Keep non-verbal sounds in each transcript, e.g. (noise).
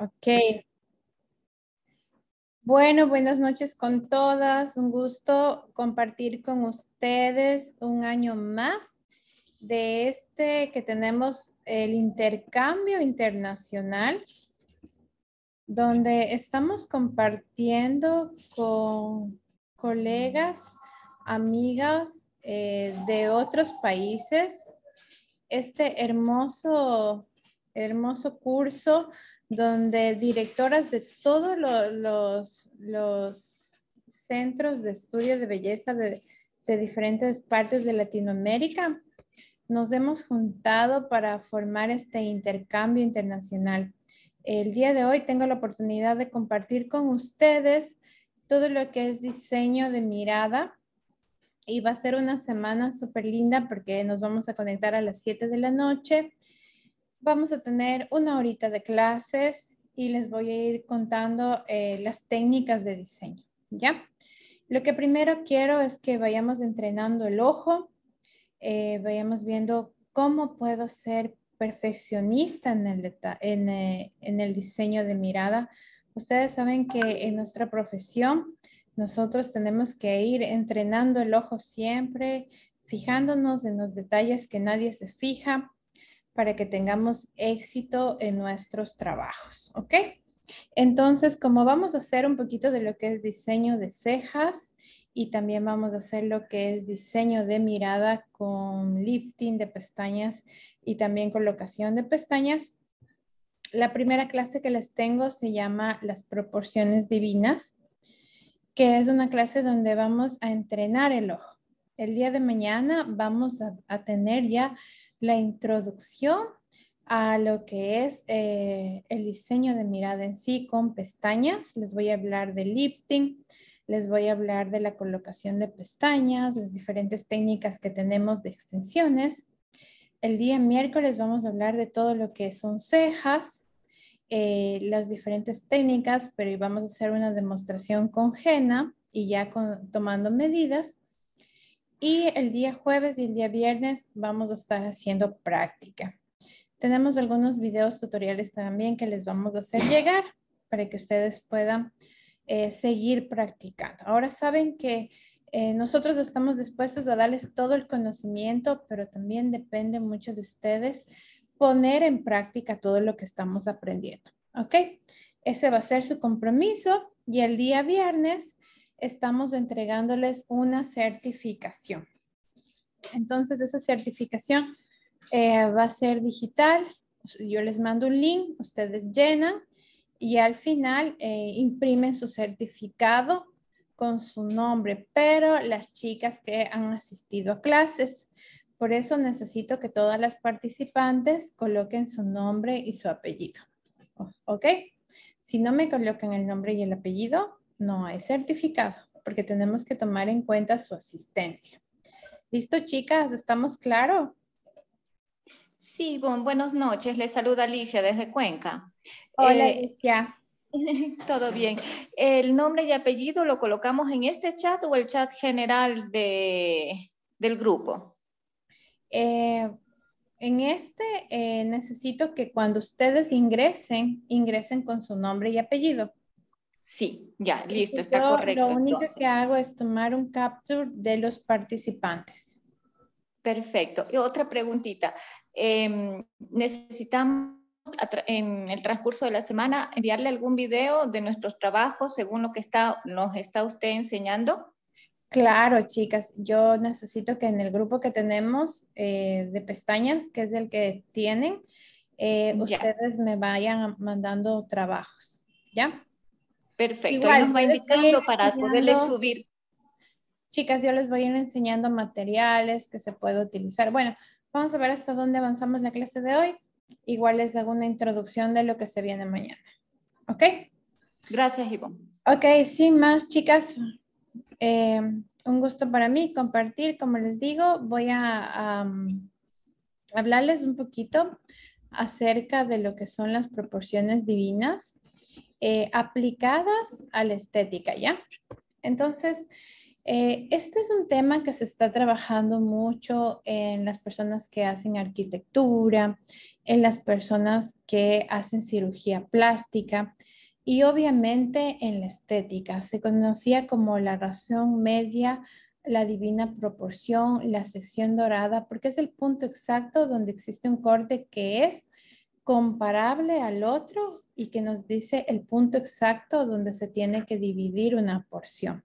Ok. Bueno, buenas noches con todas. Un gusto compartir con ustedes un año más de este que tenemos el intercambio internacional, donde estamos compartiendo con colegas, amigas eh, de otros países este hermoso, hermoso curso donde directoras de todos los, centros de estudio de belleza de, de diferentes partes de Latinoamérica nos hemos juntado para formar este intercambio internacional. El día de hoy tengo la oportunidad de compartir con ustedes todo lo que es diseño de mirada y va a ser una semana súper linda porque nos vamos a conectar a las 7 de la noche vamos a tener una horita de clases y les voy a ir contando eh, las técnicas de diseño, ¿ya? Lo que primero quiero es que vayamos entrenando el ojo, eh, vayamos viendo cómo puedo ser perfeccionista eh, en el diseño de mirada. Ustedes saben que en nuestra profesión nosotros tenemos que ir entrenando el ojo siempre, fijándonos en los detalles que nadie se fija, para que tengamos éxito en nuestros trabajos, ¿ok? Entonces, como vamos a hacer un poquito de lo que es diseño de cejas y también vamos a hacer lo que es diseño de mirada con lifting de pestañas y también colocación de pestañas, la primera clase que les tengo se llama las proporciones divinas, que es una clase donde vamos a entrenar el ojo. El día de mañana vamos a, a tener ya la introducción a lo que es eh, el diseño de mirada en sí con pestañas. Les voy a hablar de lifting, les voy a hablar de la colocación de pestañas, las diferentes técnicas que tenemos de extensiones. El día miércoles vamos a hablar de todo lo que son cejas, eh, las diferentes técnicas, pero vamos a hacer una demostración con Jena y ya tomando medidas. Y el día jueves y el día viernes vamos a estar haciendo práctica. Tenemos algunos videos tutoriales también que les vamos a hacer llegar para que ustedes puedan eh, seguir practicando. Ahora saben que eh, nosotros estamos dispuestos a darles todo el conocimiento, pero también depende mucho de ustedes poner en práctica todo lo que estamos aprendiendo. ¿Ok? Ese va a ser su compromiso y el día viernes estamos entregándoles una certificación. Entonces, esa certificación eh, va a ser digital. Yo les mando un link, ustedes llenan y al final eh, imprimen su certificado con su nombre, pero las chicas que han asistido a clases. Por eso necesito que todas las participantes coloquen su nombre y su apellido. ¿Ok? Si no me colocan el nombre y el apellido, no hay certificado porque tenemos que tomar en cuenta su asistencia. ¿Listo, chicas? ¿Estamos claro? Sí, buenas noches. Les saluda Alicia desde Cuenca. Hola, eh, Alicia. (laughs) Todo bien. ¿El nombre y apellido lo colocamos en este chat o el chat general de, del grupo? Eh, en este eh, necesito que cuando ustedes ingresen, ingresen con su nombre y apellido. Sí, ya, listo, está correcto. Lo único que hago es tomar un capture de los participantes. Perfecto. Y otra preguntita. Em, ¿Necesitamos en el transcurso de la semana enviarle algún video de nuestros trabajos según lo que está, nos está usted enseñando? Claro, chicas, yo necesito que en el grupo que tenemos eh, de pestañas, que es el que tienen, eh, ustedes me vayan mandando trabajos, ¿ya? Perfecto, nos va indicando para poderle subir. Chicas, yo les voy a ir enseñando materiales que se puede utilizar. Bueno, vamos a ver hasta dónde avanzamos la clase de hoy. Igual les hago una introducción de lo que se viene mañana. ¿Ok? Gracias, Ivonne. Ok, sin más, chicas. Eh, un gusto para mí compartir, como les digo, voy a um, hablarles un poquito acerca de lo que son las proporciones divinas eh, aplicadas a la estética, ¿ya? Entonces, eh, este es un tema que se está trabajando mucho en las personas que hacen arquitectura, en las personas que hacen cirugía plástica y obviamente en la estética. Se conocía como la razón media, la divina proporción, la sección dorada, porque es el punto exacto donde existe un corte que es comparable al otro y que nos dice el punto exacto donde se tiene que dividir una porción.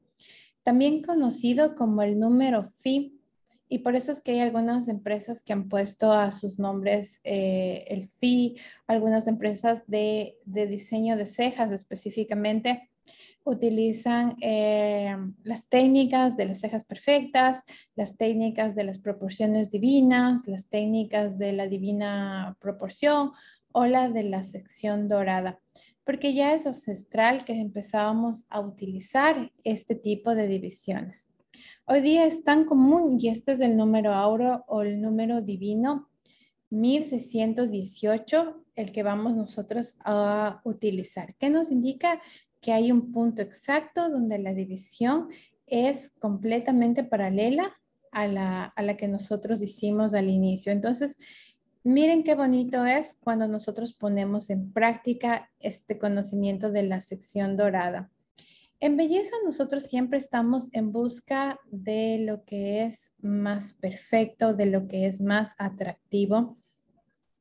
También conocido como el número phi, y por eso es que hay algunas empresas que han puesto a sus nombres eh, el phi, algunas empresas de, diseño de cejas específicamente, utilizan eh, las técnicas de las cejas perfectas, las técnicas de las proporciones divinas, las técnicas de la divina proporción, la de la sección dorada, porque ya es ancestral que empezábamos a utilizar este tipo de divisiones. Hoy día es tan común y este es el número auro o el número divino 1618, el que vamos nosotros a utilizar, que nos indica que hay un punto exacto donde la división es completamente paralela a la, a la que nosotros hicimos al inicio. Entonces, Miren qué bonito es cuando nosotros ponemos en práctica este conocimiento de la sección dorada. En belleza nosotros siempre estamos en busca de lo que es más perfecto, de lo que es más atractivo.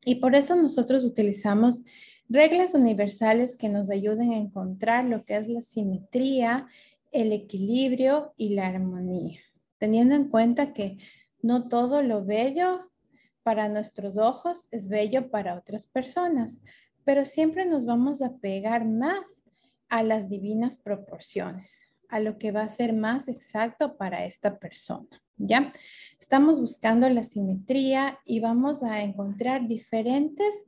Y por eso nosotros utilizamos reglas universales que nos ayuden a encontrar lo que es la simetría, el equilibrio y la armonía, teniendo en cuenta que no todo lo bello para nuestros ojos es bello para otras personas, pero siempre nos vamos a pegar más a las divinas proporciones, a lo que va a ser más exacto para esta persona. ¿Ya? Estamos buscando la simetría y vamos a encontrar diferentes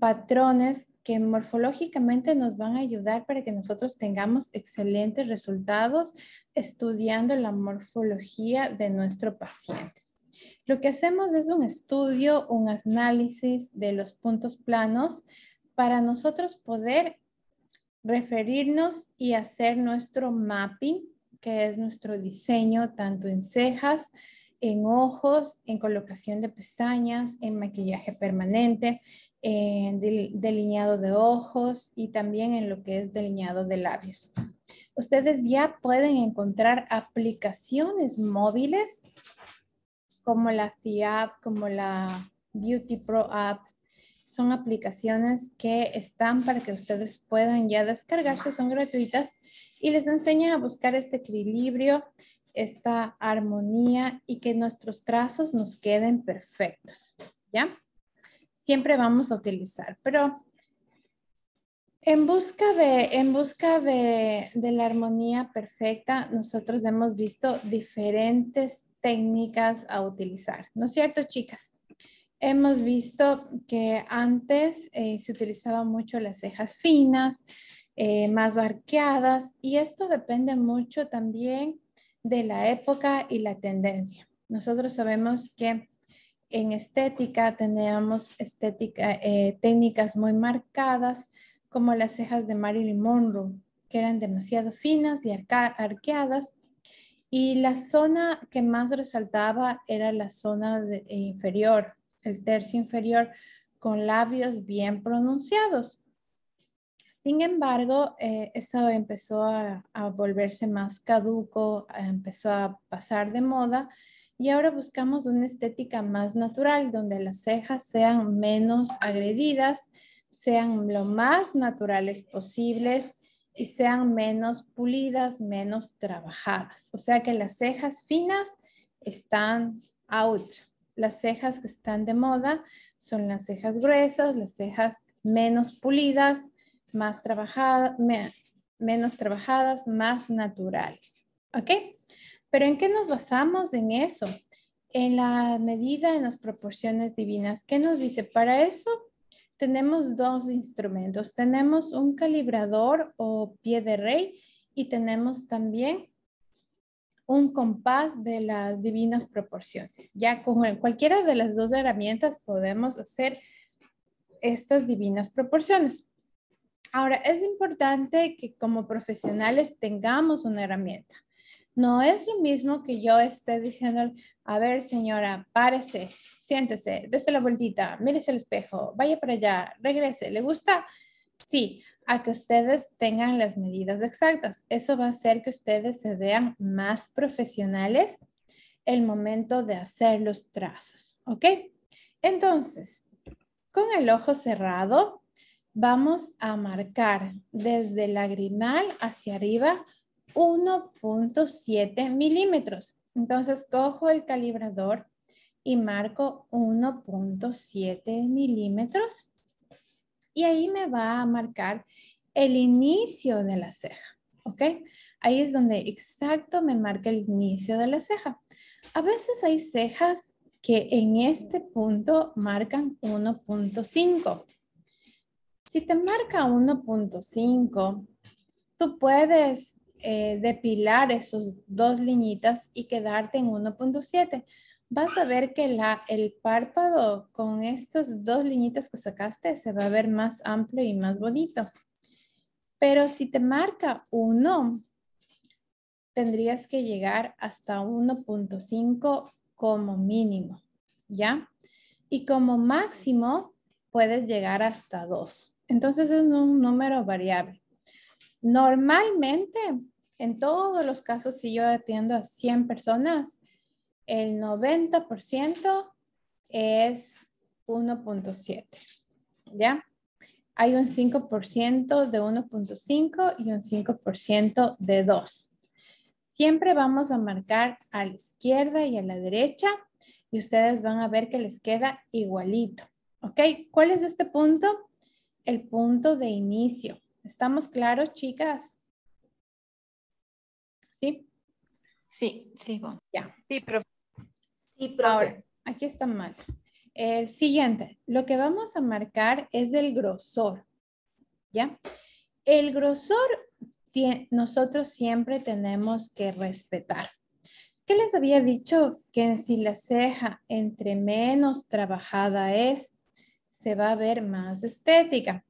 patrones que morfológicamente nos van a ayudar para que nosotros tengamos excelentes resultados estudiando la morfología de nuestro paciente. Lo que hacemos es un estudio, un análisis de los puntos planos para nosotros poder referirnos y hacer nuestro mapping, que es nuestro diseño tanto en cejas, en ojos, en colocación de pestañas, en maquillaje permanente, en delineado de ojos y también en lo que es delineado de labios. Ustedes ya pueden encontrar aplicaciones móviles como la FIAP, como la Beauty Pro App, son aplicaciones que están para que ustedes puedan ya descargarse, son gratuitas y les enseñan a buscar este equilibrio, esta armonía y que nuestros trazos nos queden perfectos, ¿ya? Siempre vamos a utilizar, pero en busca de, en busca de, de la armonía perfecta, nosotros hemos visto diferentes técnicas a utilizar, ¿no es cierto, chicas? Hemos visto que antes eh, se utilizaban mucho las cejas finas, eh, más arqueadas, y esto depende mucho también de la época y la tendencia. Nosotros sabemos que en estética teníamos estética, eh, técnicas muy marcadas, como las cejas de Marilyn Monroe, que eran demasiado finas y arqueadas, y la zona que más resaltaba era la zona eh, inferior, el tercio inferior, con labios bien pronunciados. Sin embargo, eh, eso empezó a, volverse más caduco, empezó a pasar de moda y ahora buscamos una estética más natural donde las cejas sean menos agredidas, sean lo más naturales posibles y sean menos pulidas, menos trabajadas. O sea que las cejas finas están out. Las cejas que están de moda son las cejas gruesas, las cejas menos pulidas, más trabajadas, menos trabajadas, más naturales. ¿Ok? Pero ¿en qué nos basamos en eso? En la medida, en las proporciones divinas. ¿Qué nos dice? Para eso tenemos dos instrumentos. Tenemos un calibrador o pie de rey y tenemos también un compás de las divinas proporciones. Ya con cualquiera de las dos herramientas podemos hacer estas divinas proporciones. Ahora, es importante que como profesionales tengamos una herramienta. No es lo mismo que yo esté diciendo, a ver señora, párese, siéntese, dése la vueltita, mírese el espejo, vaya para allá, regrese, ¿le gusta? Sí, a que ustedes tengan las medidas exactas. Eso va a hacer que ustedes se vean más profesionales el momento de hacer los trazos, ¿ok? Entonces, con el ojo cerrado, vamos a marcar desde el lagrimal hacia arriba 1.7 milímetros. Entonces cojo el calibrador y marco 1.7 milímetros y ahí me va a marcar el inicio de la ceja, ¿ok? Ahí es donde exacto me marca el inicio de la ceja. A veces hay cejas que en este punto marcan 1.5. Si te marca 1.5, tú puedes eh, depilar esos dos liñitas y quedarte en 1.7. Vas a ver que la, el párpado con estas dos liñitas que sacaste se va a ver más amplio y más bonito. Pero si te marca 1, tendrías que llegar hasta 1.5 como mínimo, ¿ya? Y como máximo puedes llegar hasta 2. Entonces es un número variable. Normalmente, en todos los casos, si yo atiendo a 100 personas, el 90% es 1.7, ¿ya? Hay un 5% de 1.5 y un 5% de 2. Siempre vamos a marcar a la izquierda y a la derecha y ustedes van a ver que les queda igualito, ¿ok? ¿Cuál es este punto? El punto de inicio. ¿Estamos claros, chicas? ¿Sí? Sí, sí, Sí, profe. Sí, aquí está mal. El siguiente, lo que vamos a marcar es el grosor, ¿ya? El grosor nosotros siempre tenemos que respetar. ¿Qué les había dicho? Que si la ceja entre menos trabajada es, se va a ver más estética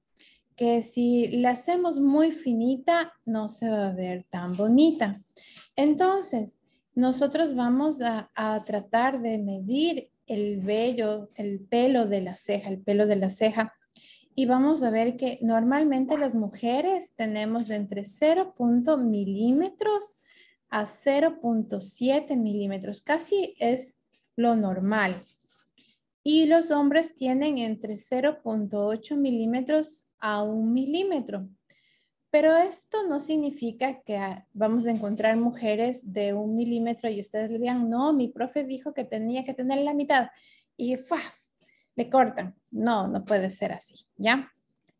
que si la hacemos muy finita, no se va a ver tan bonita. Entonces, nosotros vamos a, tratar de medir el vello, el pelo de la ceja, el pelo de la ceja. Y vamos a ver que normalmente las mujeres tenemos entre 0.0 milímetros a 0.7 milímetros. Casi es lo normal. Y los hombres tienen entre 0.8 milímetros a un milímetro. Pero esto no significa que vamos a encontrar mujeres de un milímetro y ustedes le digan, no, mi profe dijo que tenía que tener la mitad y le cortan. No, no puede ser así, ¿ya?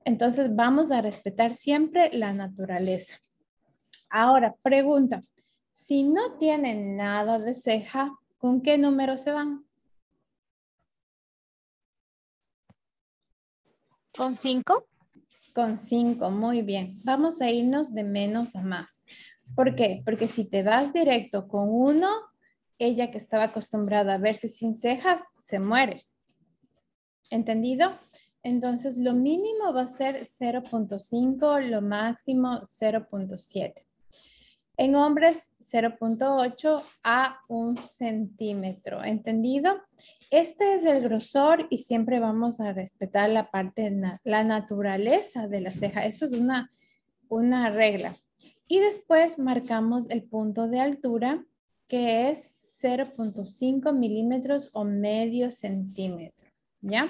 Entonces vamos a respetar siempre la naturaleza. Ahora, pregunta, si no tienen nada de ceja, ¿con qué número se van? ¿Con cinco? Con cinco, muy bien. Vamos a irnos de menos a más. ¿Por qué? Porque si te vas directo con uno, ella que estaba acostumbrada a verse sin cejas, se muere. ¿Entendido? Entonces, lo mínimo va a ser 0.5, lo máximo 0.7. En hombres, 0.8 a un centímetro. ¿Entendido? Este es el grosor y siempre vamos a respetar la parte, la naturaleza de la ceja. Eso es una, una regla. Y después marcamos el punto de altura que es 0.5 milímetros o medio centímetro, ¿ya?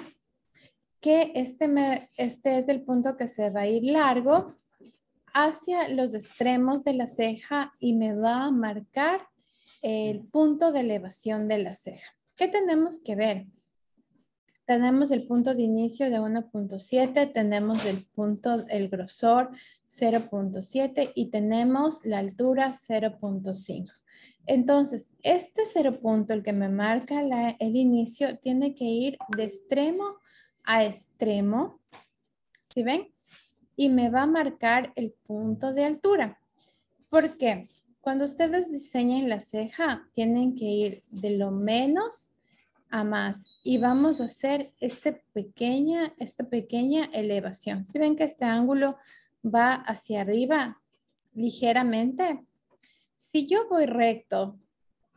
Que este, este es el punto que se va a ir largo hacia los extremos de la ceja y me va a marcar el punto de elevación de la ceja. ¿Qué tenemos que ver? Tenemos el punto de inicio de 1.7, tenemos el punto, el grosor 0.7 y tenemos la altura 0.5. Entonces, este cero punto, el que me marca el inicio, tiene que ir de extremo a extremo, ¿si ven? Y me va a marcar el punto de altura. ¿Por qué? Cuando ustedes diseñen la ceja, tienen que ir de lo menos a más. Y vamos a hacer este pequeña, esta pequeña elevación. Si ven que este ángulo va hacia arriba ligeramente, si yo voy recto,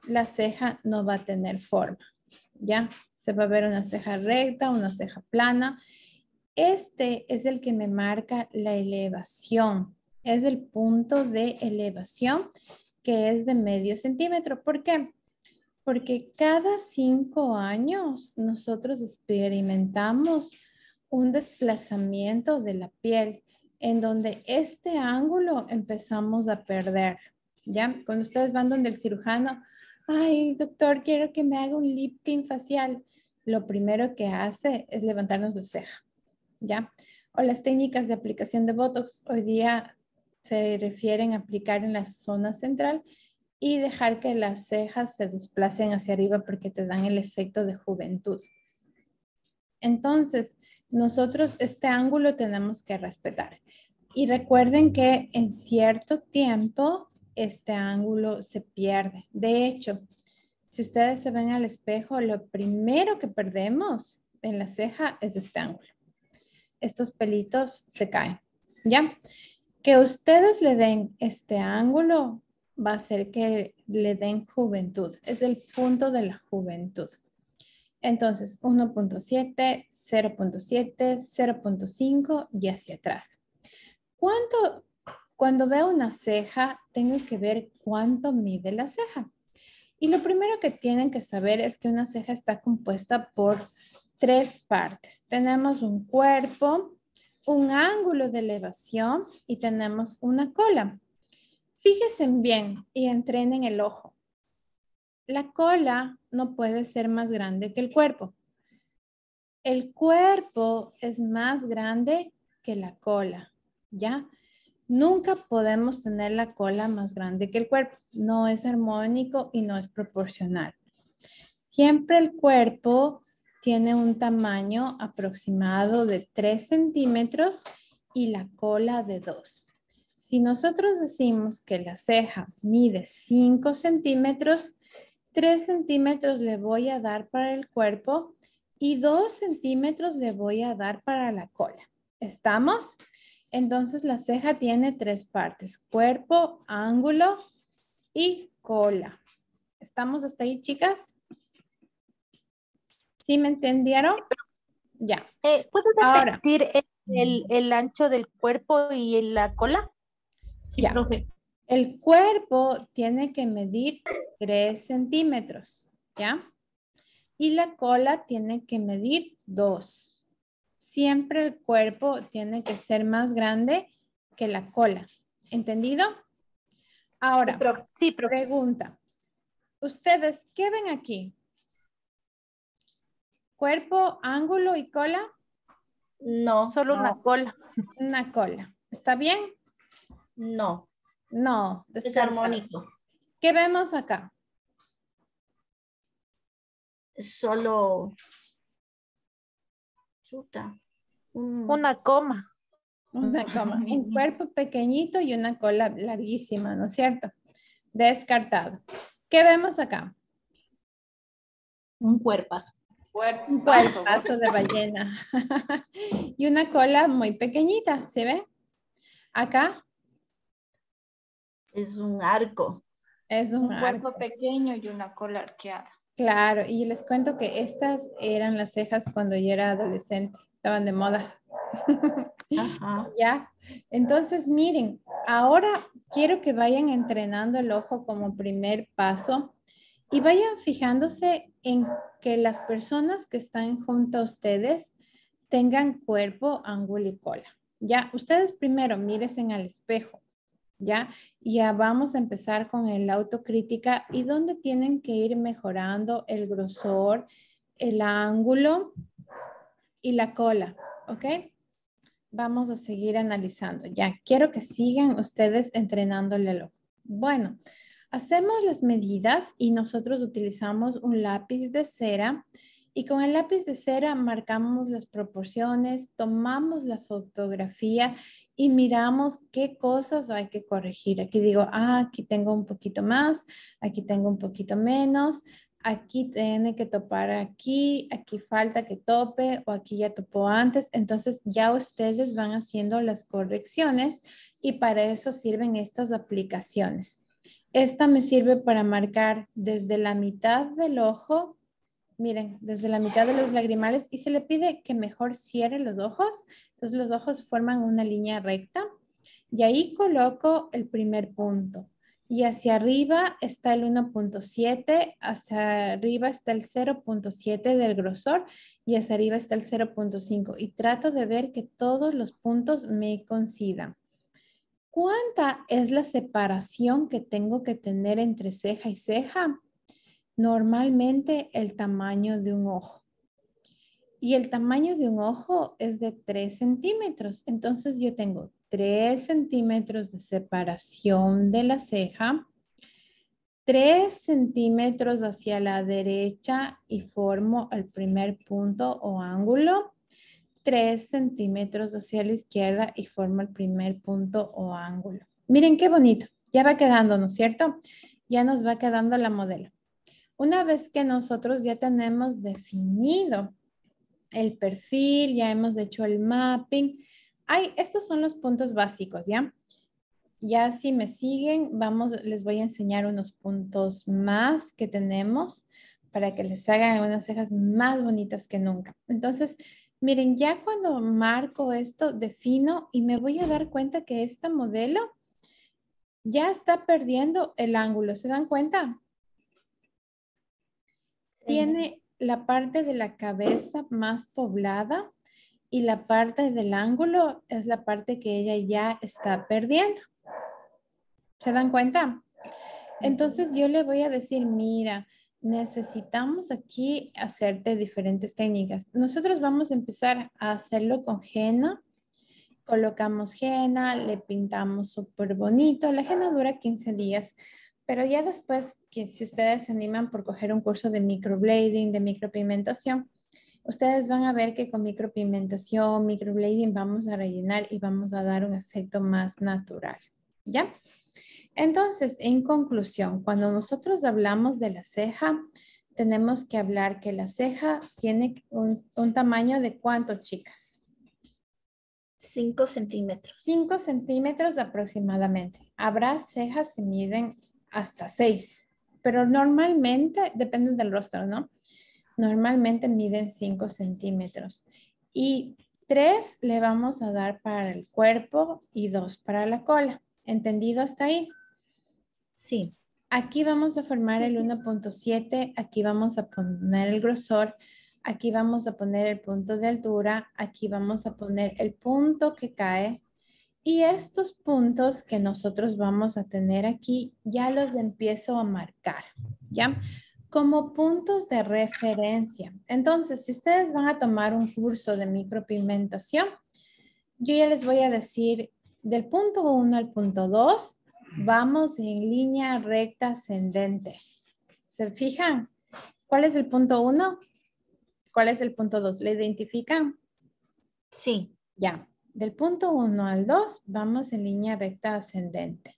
la ceja no va a tener forma. ¿Ya? Se va a ver una ceja recta, una ceja plana. Este es el que me marca la elevación es el punto de elevación que es de medio centímetro. ¿Por qué? Porque cada cinco años nosotros experimentamos un desplazamiento de la piel en donde este ángulo empezamos a perder. ¿Ya? Cuando ustedes van donde el cirujano, ay, doctor, quiero que me haga un lifting facial. Lo primero que hace es levantarnos la ceja. ¿Ya? o las técnicas de aplicación de Botox. Hoy día se refieren a aplicar en la zona central y dejar que las cejas se desplacen hacia arriba porque te dan el efecto de juventud. Entonces, nosotros este ángulo tenemos que respetar. Y recuerden que en cierto tiempo este ángulo se pierde. De hecho, si ustedes se ven al espejo, lo primero que perdemos en la ceja es este ángulo. Estos pelitos se caen, ¿ya? que ustedes le den este ángulo va a ser que le den juventud. Es el punto de la juventud. Entonces, 1.7, 0.7, 0.5 y hacia atrás. ¿Cuánto, cuando veo una ceja, tengo que ver cuánto mide la ceja? Y lo primero que tienen que saber es que una ceja está compuesta por tres partes. Tenemos un cuerpo, un ángulo de elevación y tenemos una cola. Fíjense bien y entrenen el ojo. La cola no puede ser más grande que el cuerpo. El cuerpo es más grande que la cola, ¿ya? Nunca podemos tener la cola más grande que el cuerpo. No es armónico y no es proporcional. Siempre el cuerpo tiene un tamaño aproximado de 3 centímetros y la cola de 2. Si nosotros decimos que la ceja mide 5 centímetros, 3 centímetros le voy a dar para el cuerpo y 2 centímetros le voy a dar para la cola. ¿Estamos? Entonces la ceja tiene tres partes, cuerpo, ángulo y cola. ¿Estamos hasta ahí, chicas? ¿Sí me entendieron? Ya. Eh, ¿Puedes repetir el, ancho del cuerpo y la cola? Sí, Profe. El cuerpo tiene que medir 3 centímetros, ¿ya? Y la cola tiene que medir 2. Siempre el cuerpo tiene que ser más grande que la cola. ¿Entendido? Ahora, sí, pregunta. ¿Ustedes qué ven aquí? cuerpo, ángulo y cola? No. Solo una cola. Una cola. ¿Está bien? No. No. Es armónico. ¿Qué vemos acá? Solo. Una coma. Una (laughs) coma. Un cuerpo pequeñito y una cola larguísima, ¿no es cierto? Descartado. ¿Qué vemos acá? Un cuerpazo. Un paso de ballena. (laughs) y una cola muy pequeñita, ¿se ve? Acá. Es un arco. Es un, cuerpo pequeño y una cola arqueada. Claro, y les cuento que estas eran las cejas cuando yo era adolescente, estaban de moda. (laughs) ya, entonces miren, ahora quiero que vayan entrenando el ojo como primer paso y vayan fijándose en que las personas que están junto a ustedes tengan cuerpo, ángulo y cola. Ya, ustedes primero en al espejo, ¿ya? Ya vamos a empezar con la autocrítica y dónde tienen que ir mejorando el grosor, el ángulo y la cola, ¿ok? Vamos a seguir analizando. Ya, quiero que sigan ustedes entrenándole el ojo. Bueno, Hacemos las medidas y nosotros utilizamos un lápiz de cera y con el lápiz de cera marcamos las proporciones, tomamos la fotografía y miramos qué cosas hay que corregir. Aquí digo, ah, aquí tengo un poquito más, aquí tengo un poquito menos, aquí tiene que topar aquí, aquí falta que tope o aquí ya topó antes. Entonces ya ustedes van haciendo las correcciones y para eso sirven estas aplicaciones. Esta me sirve para marcar desde la mitad del ojo, miren, desde la mitad de los lagrimales y se le pide que mejor cierre los ojos. Entonces los ojos forman una línea recta y ahí coloco el primer punto. Y hacia arriba está el 1.7, hacia arriba está el 0.7 del grosor y hacia arriba está el 0.5. Y trato de ver que todos los puntos me coincidan. ¿Cuánta es la separación que tengo que tener entre ceja y ceja? Normalmente el tamaño de un ojo. Y el tamaño de un ojo es de 3 centímetros. Entonces yo tengo 3 centímetros de separación de la ceja, 3 centímetros hacia la derecha y formo el primer punto o ángulo. 3 centímetros hacia la izquierda y forma el primer punto o ángulo. Miren qué bonito, ya va quedando, ¿no es cierto? Ya nos va quedando la modelo. Una vez que nosotros ya tenemos definido el perfil, ya hemos hecho el mapping, hay, estos son los puntos básicos, ¿ya? Ya si me siguen, vamos, les voy a enseñar unos puntos más que tenemos para que les hagan unas cejas más bonitas que nunca. Entonces, Miren, ya cuando marco esto, defino y me voy a dar cuenta que esta modelo ya está perdiendo el ángulo. ¿Se dan cuenta? Tiene la parte de la cabeza más poblada y la parte del ángulo es la parte que ella ya está perdiendo. ¿Se dan cuenta? Entonces yo le voy a decir, mira, necesitamos aquí hacerte diferentes técnicas. Nosotros vamos a empezar a hacerlo con henna. Colocamos henna, le pintamos súper bonito. La henna dura 15 días, pero ya después, que si ustedes se animan por coger un curso de microblading, de micropigmentación, ustedes van a ver que con micropigmentación, microblading vamos a rellenar y vamos a dar un efecto más natural. ¿Ya? Entonces, en conclusión, cuando nosotros hablamos de la ceja, tenemos que hablar que la ceja tiene un, tamaño de cuánto, chicas? 5 centímetros. 5 centímetros aproximadamente. Habrá cejas que miden hasta 6, pero normalmente, depende del rostro, ¿no? Normalmente miden 5 centímetros. Y tres le vamos a dar para el cuerpo y 2 para la cola. ¿Entendido hasta ahí? Sí, aquí vamos a formar el 1.7, aquí vamos a poner el grosor, aquí vamos a poner el punto de altura, aquí vamos a poner el punto que cae y estos puntos que nosotros vamos a tener aquí ya los empiezo a marcar, ¿ya? Como puntos de referencia. Entonces, si ustedes van a tomar un curso de micropigmentación, yo ya les voy a decir del punto 1 al punto 2, Vamos en línea recta ascendente. ¿Se fijan? ¿Cuál es el punto uno? ¿Cuál es el punto dos? ¿Le identifican? Sí. Ya. Del punto 1 al 2 vamos en línea recta ascendente.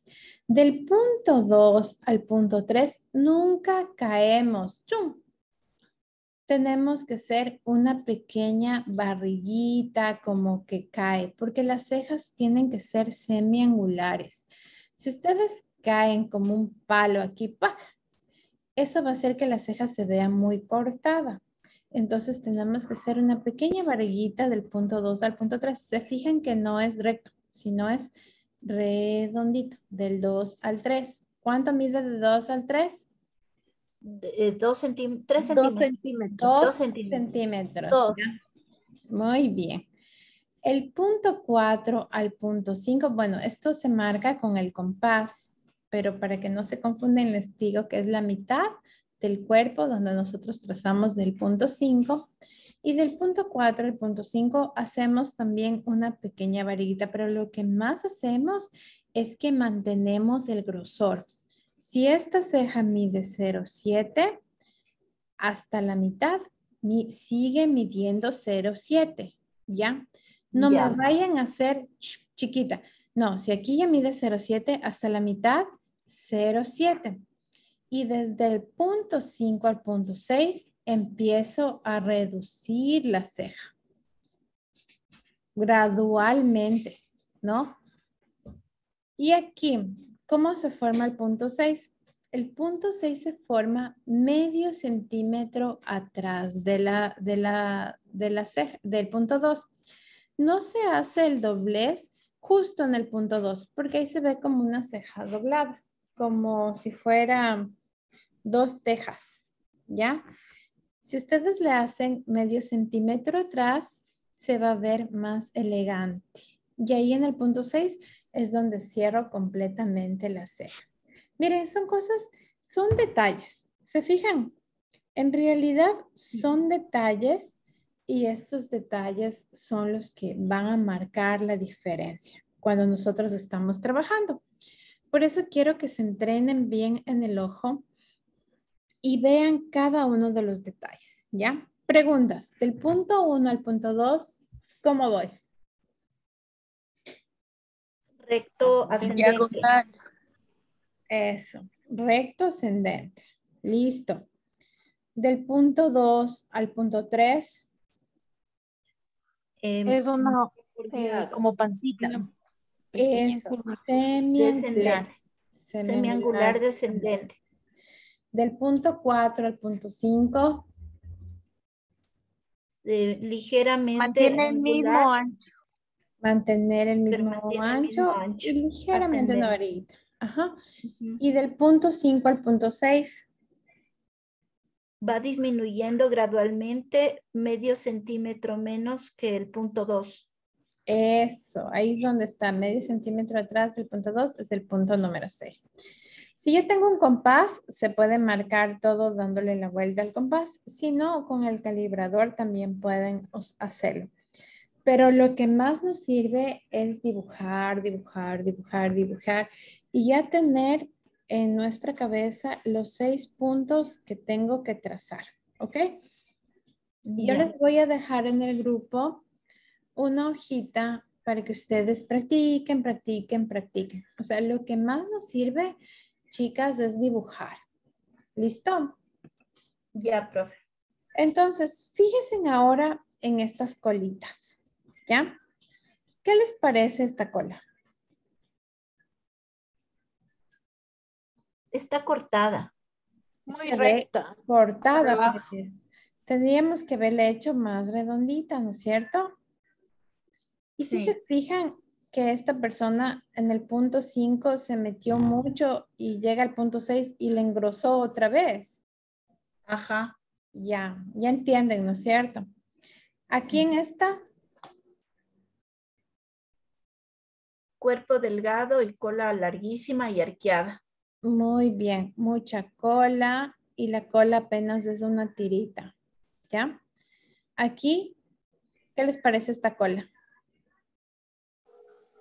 Del punto 2 al punto 3 nunca caemos. Tenemos que ser una pequeña barriguita como que cae porque las cejas tienen que ser semiangulares. Si ustedes caen como un palo aquí, eso va a hacer que la ceja se vea muy cortada. Entonces tenemos que hacer una pequeña varillita del punto 2 al punto 3. Se fijan que no es recto, sino es redondito, del 2 al 3. ¿Cuánto mide de 2 al 3? 2 3 centímetros. 2 centímetros. 2 centímetros. Muy bien. El punto 4 al punto 5, bueno, esto se marca con el compás, pero para que no se confunden les digo que es la mitad del cuerpo donde nosotros trazamos del punto 5 y del punto 4 al punto 5 hacemos también una pequeña varita, pero lo que más hacemos es que mantenemos el grosor. Si esta ceja mide 0,7 hasta la mitad, sigue midiendo 0,7, ¿ya? No me vayan a hacer chiquita. No, si aquí ya mide 0,7 hasta la mitad, 0,7. Y desde el punto 5 al punto 6 empiezo a reducir la ceja. Gradualmente, ¿no? Y aquí, ¿cómo se forma el punto 6? El punto 6 se forma medio centímetro atrás de la, de la, de la ceja, del punto 2 no se hace el doblez justo en el punto 2, porque ahí se ve como una ceja doblada, como si fuera dos tejas, ¿ya? Si ustedes le hacen medio centímetro atrás, se va a ver más elegante. Y ahí en el punto 6 es donde cierro completamente la ceja. Miren, son cosas, son detalles. ¿Se fijan? En realidad son detalles y estos detalles son los que van a marcar la diferencia cuando nosotros estamos trabajando. Por eso quiero que se entrenen bien en el ojo y vean cada uno de los detalles, ¿ya? Preguntas, del punto uno al punto dos, ¿cómo voy? Recto ascendente. Eso, recto ascendente. Listo. Del punto dos al punto tres... Em, es una eh, como pancita. Es semiangular. Semiangular descendente. Del punto 4 al punto 5. Eh, ligeramente. Mantiene el mismo ancho. Mantener el mismo, ancho, ligeramente Ajá. Y del punto 5 al punto 6 va disminuyendo gradualmente medio centímetro menos que el punto 2. Eso, ahí es donde está, medio centímetro atrás del punto 2 es el punto número 6. Si yo tengo un compás, se puede marcar todo dándole la vuelta al compás. Si no, con el calibrador también pueden hacerlo. Pero lo que más nos sirve es dibujar, dibujar, dibujar, dibujar y ya tener en nuestra cabeza los seis puntos que tengo que trazar, ¿ok? Yo les voy a dejar en el grupo una hojita para que ustedes practiquen, practiquen, practiquen. O sea, lo que más nos sirve, chicas, es dibujar. ¿Listo? Ya, profe. Entonces, fíjense ahora en estas colitas, ¿ya? ¿Qué les parece esta cola? está cortada. Muy recta. Cortada. Tendríamos que verle hecho más redondita, ¿no es cierto? Y si se fijan que esta persona en el punto 5 se metió mucho y llega al punto 6 y le engrosó otra vez. Ajá. Ya, ya entienden, ¿no es cierto? Aquí quién en esta. Cuerpo delgado y cola larguísima y arqueada. Muy bien, mucha cola y la cola apenas es una tirita, ¿ya? Aquí, ¿qué les parece esta cola?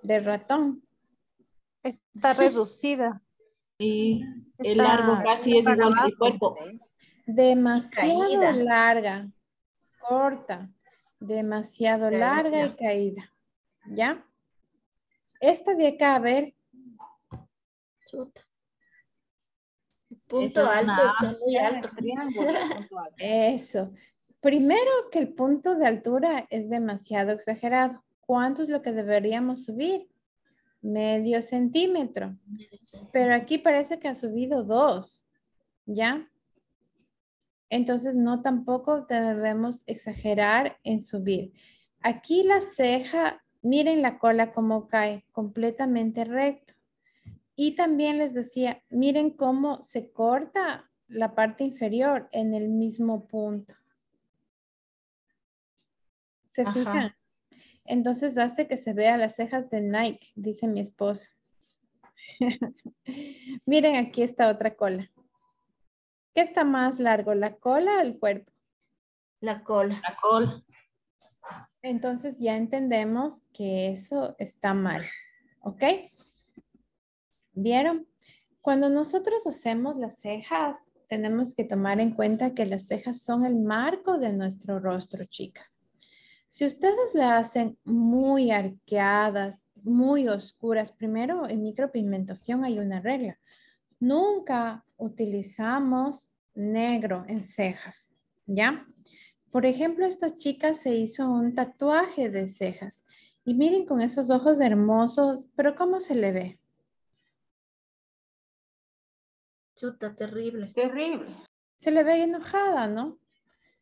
De ratón. Está (laughs) reducida. Sí, el largo casi es igual el cuerpo. Demasiado larga, corta, demasiado larga y caída, ¿ya? Esta de acá, a ver. Punto alto muy (laughs) alto. Eso. Primero que el punto de altura es demasiado exagerado. ¿Cuánto es lo que deberíamos subir? Medio centímetro. Pero aquí parece que ha subido dos. ¿Ya? Entonces no tampoco debemos exagerar en subir. Aquí la ceja, miren la cola como cae, completamente recto. Y también les decía, miren cómo se corta la parte inferior en el mismo punto. ¿Se fijan? Entonces hace que se vea las cejas de Nike, dice mi esposo. (laughs) miren aquí está otra cola. ¿Qué está más largo, la cola o el cuerpo? La cola. La cola. Entonces ya entendemos que eso está mal, ¿ok? ¿Vieron? Cuando nosotros hacemos las cejas, tenemos que tomar en cuenta que las cejas son el marco de nuestro rostro, chicas. Si ustedes la hacen muy arqueadas, muy oscuras, primero en micropigmentación hay una regla. Nunca utilizamos negro en cejas, ¿ya? Por ejemplo, esta chica se hizo un tatuaje de cejas y miren con esos ojos hermosos, pero ¿cómo se le ve? Chuta, terrible. Terrible. Se le ve enojada, ¿no?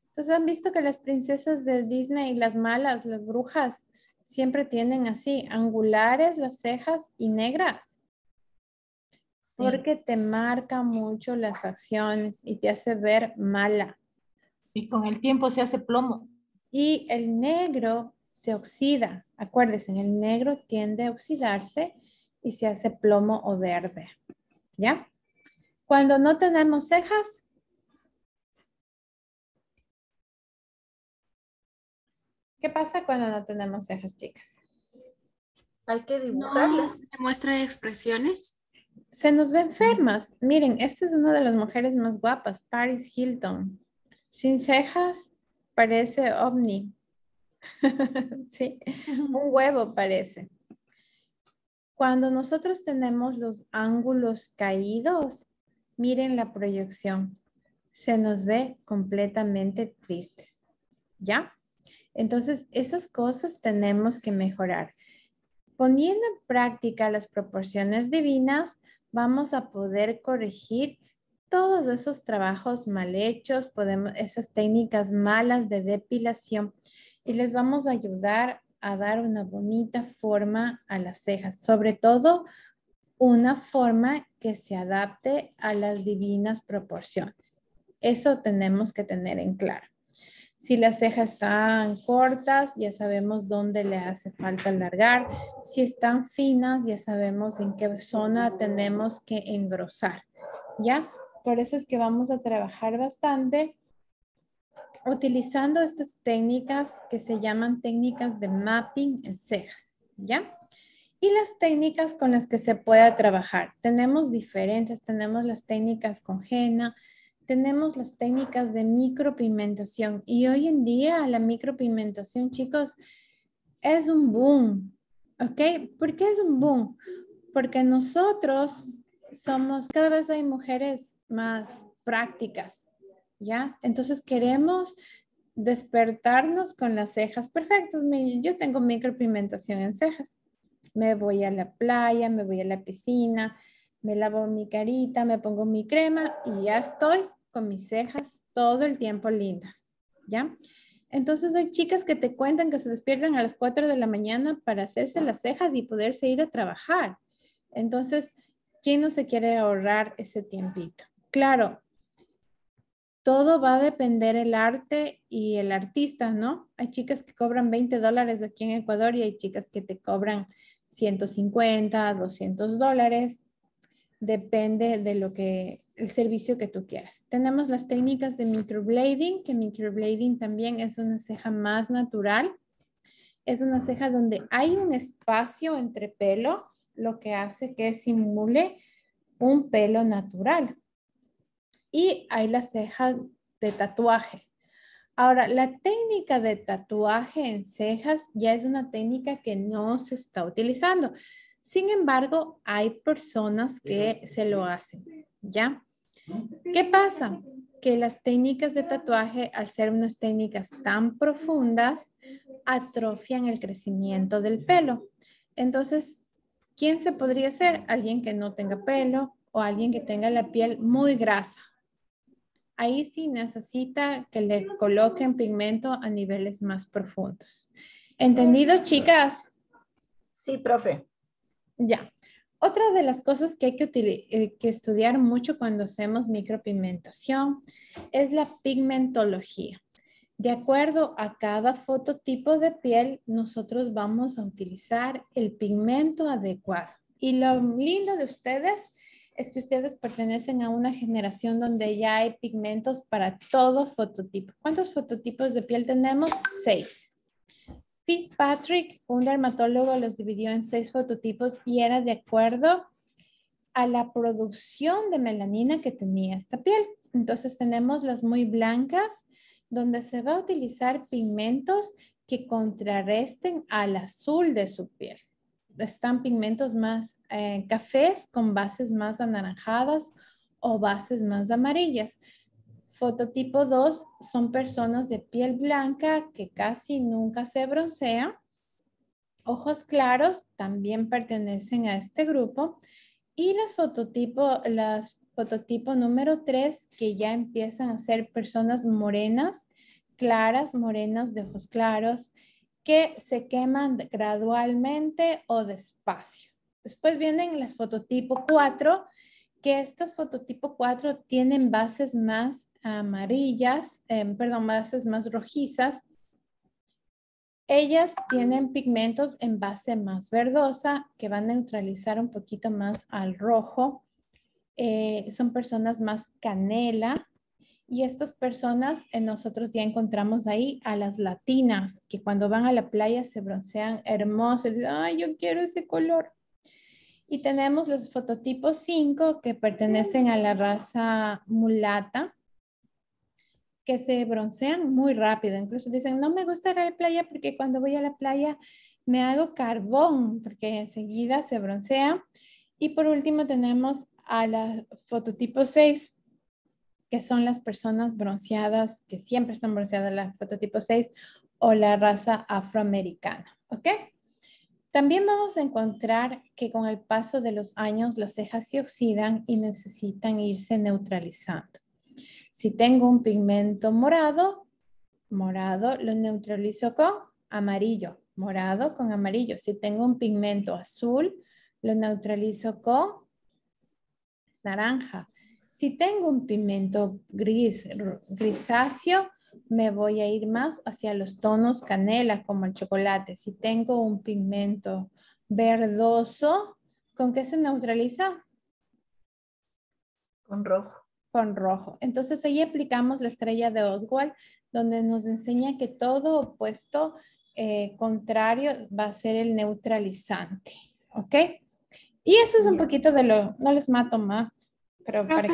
Entonces han visto que las princesas de Disney, y las malas, las brujas, siempre tienen así, angulares las cejas y negras. Porque te marca mucho las acciones y te hace ver mala. Y con el tiempo se hace plomo. Y el negro se oxida. Acuérdense, el negro tiende a oxidarse y se hace plomo o verde. ¿Ya? Cuando no tenemos cejas, ¿qué pasa cuando no tenemos cejas, chicas? Hay que dibujarlas. No, muestra expresiones. Se nos ven enfermas. Miren, esta es una de las mujeres más guapas, Paris Hilton. Sin cejas, parece ovni. (laughs) sí, un huevo parece. Cuando nosotros tenemos los ángulos caídos, Miren la proyección. Se nos ve completamente tristes. ¿Ya? Entonces, esas cosas tenemos que mejorar. Poniendo en práctica las proporciones divinas, vamos a poder corregir todos esos trabajos mal hechos, podemos, esas técnicas malas de depilación y les vamos a ayudar a dar una bonita forma a las cejas, sobre todo una forma que se adapte a las divinas proporciones. Eso tenemos que tener en claro. Si las cejas están cortas, ya sabemos dónde le hace falta alargar. Si están finas, ya sabemos en qué zona tenemos que engrosar. ¿Ya? Por eso es que vamos a trabajar bastante utilizando estas técnicas que se llaman técnicas de mapping en cejas. ¿Ya? y las técnicas con las que se pueda trabajar. Tenemos diferentes, tenemos las técnicas con henna, tenemos las técnicas de micropigmentación y hoy en día la micropigmentación, chicos, es un boom, ¿ok? ¿Por qué es un boom? Porque nosotros somos, cada vez hay mujeres más prácticas, ¿ya? Entonces queremos despertarnos con las cejas Perfecto, Yo tengo micropigmentación en cejas me voy a la playa, me voy a la piscina, me lavo mi carita, me pongo mi crema y ya estoy con mis cejas todo el tiempo lindas, ¿ya? Entonces hay chicas que te cuentan que se despiertan a las 4 de la mañana para hacerse las cejas y poderse ir a trabajar. Entonces, ¿quién no se quiere ahorrar ese tiempito? Claro, todo va a depender el arte y el artista, ¿no? Hay chicas que cobran 20 dólares aquí en Ecuador y hay chicas que te cobran 150, 200 dólares, depende de lo que el servicio que tú quieras. Tenemos las técnicas de microblading, que microblading también es una ceja más natural. Es una ceja donde hay un espacio entre pelo, lo que hace que simule un pelo natural. Y hay las cejas de tatuaje, Ahora, la técnica de tatuaje en cejas ya es una técnica que no se está utilizando. Sin embargo, hay personas que pues se lo hacen, ¿ya? ¿Qué pasa? Que las técnicas de tatuaje, al ser unas técnicas tan profundas, atrofian el crecimiento del pelo. Entonces, ¿quién se podría ser? Alguien que no tenga pelo o alguien que tenga la piel muy grasa ahí sí necesita que le coloquen pigmento a niveles más profundos. ¿Entendido, chicas? Sí, profe. Ya. Otra de las cosas que hay eh, que, estudiar mucho cuando hacemos micropigmentación es la pigmentología. De acuerdo a cada fototipo de piel, nosotros vamos a utilizar el pigmento adecuado. Y lo lindo de ustedes es que ustedes pertenecen a una generación donde ya hay pigmentos para todo fototipo. ¿Cuántos fototipos de piel tenemos? Seis. Fitzpatrick, un dermatólogo, los dividió en seis fototipos y era de acuerdo a la producción de melanina que tenía esta piel. Entonces tenemos las muy blancas, donde se va a utilizar pigmentos que contrarresten al azul de su piel están pigmentos más eh, cafés con bases más anaranjadas o bases más amarillas. Fototipo 2 son personas de piel blanca que casi nunca se broncea. Ojos claros también pertenecen a este grupo. Y las fototipo, las fototipo número 3 que ya empiezan a ser personas morenas, claras, morenas de ojos claros, que se queman gradualmente o despacio. Después vienen las fototipo 4, que estas fototipo 4 tienen bases más amarillas, em, perdón, bases más rojizas. Ellas tienen pigmentos en base más verdosa que van a neutralizar un poquito más al rojo. Eh, son personas más canela, y estas personas, eh, nosotros ya encontramos ahí a las latinas, que cuando van a la playa se broncean hermosas, ay, yo quiero ese color. Y tenemos los fototipos 5 que pertenecen a la raza mulata, que se broncean muy rápido. Incluso dicen, no me gusta la playa porque cuando voy a la playa me hago carbón, porque enseguida se broncea. Y por último tenemos a los fototipos 6, que son las personas bronceadas, que siempre están bronceadas, la fototipo 6 o la raza afroamericana, También vamos a encontrar que con el paso de los años las cejas se oxidan y necesitan irse neutralizando. Si tengo un pigmento morado, morado lo neutralizo con amarillo, morado con amarillo. Si tengo un pigmento azul, lo neutralizo con naranja. Si tengo un pigmento gris, grisáceo, me voy a ir más hacia los tonos canela, como el chocolate. Si tengo un pigmento verdoso, ¿con qué se neutraliza? Con rojo. Con rojo. Entonces ahí aplicamos la estrella de Oswald, donde nos enseña que todo opuesto eh, contrario va a ser el neutralizante. ¿Ok? Y eso es un poquito de lo, no les mato más pero para, que,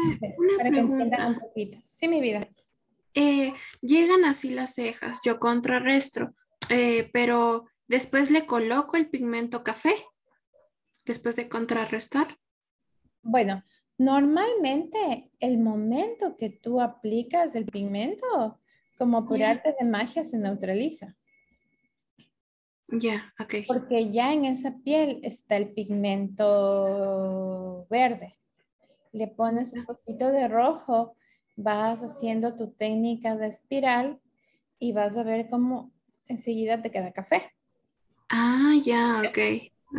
para que, entiendan un poquito. Sí, mi vida. Eh, llegan así las cejas, yo contrarrestro, eh, pero después le coloco el pigmento café, después de contrarrestar. Bueno, normalmente el momento que tú aplicas el pigmento, como por arte de magia, se neutraliza. Ya, ok. Porque ya en esa piel está el pigmento verde le pones un poquito de rojo, vas haciendo tu técnica de espiral y vas a ver cómo enseguida te queda café. Ah, ya, ok.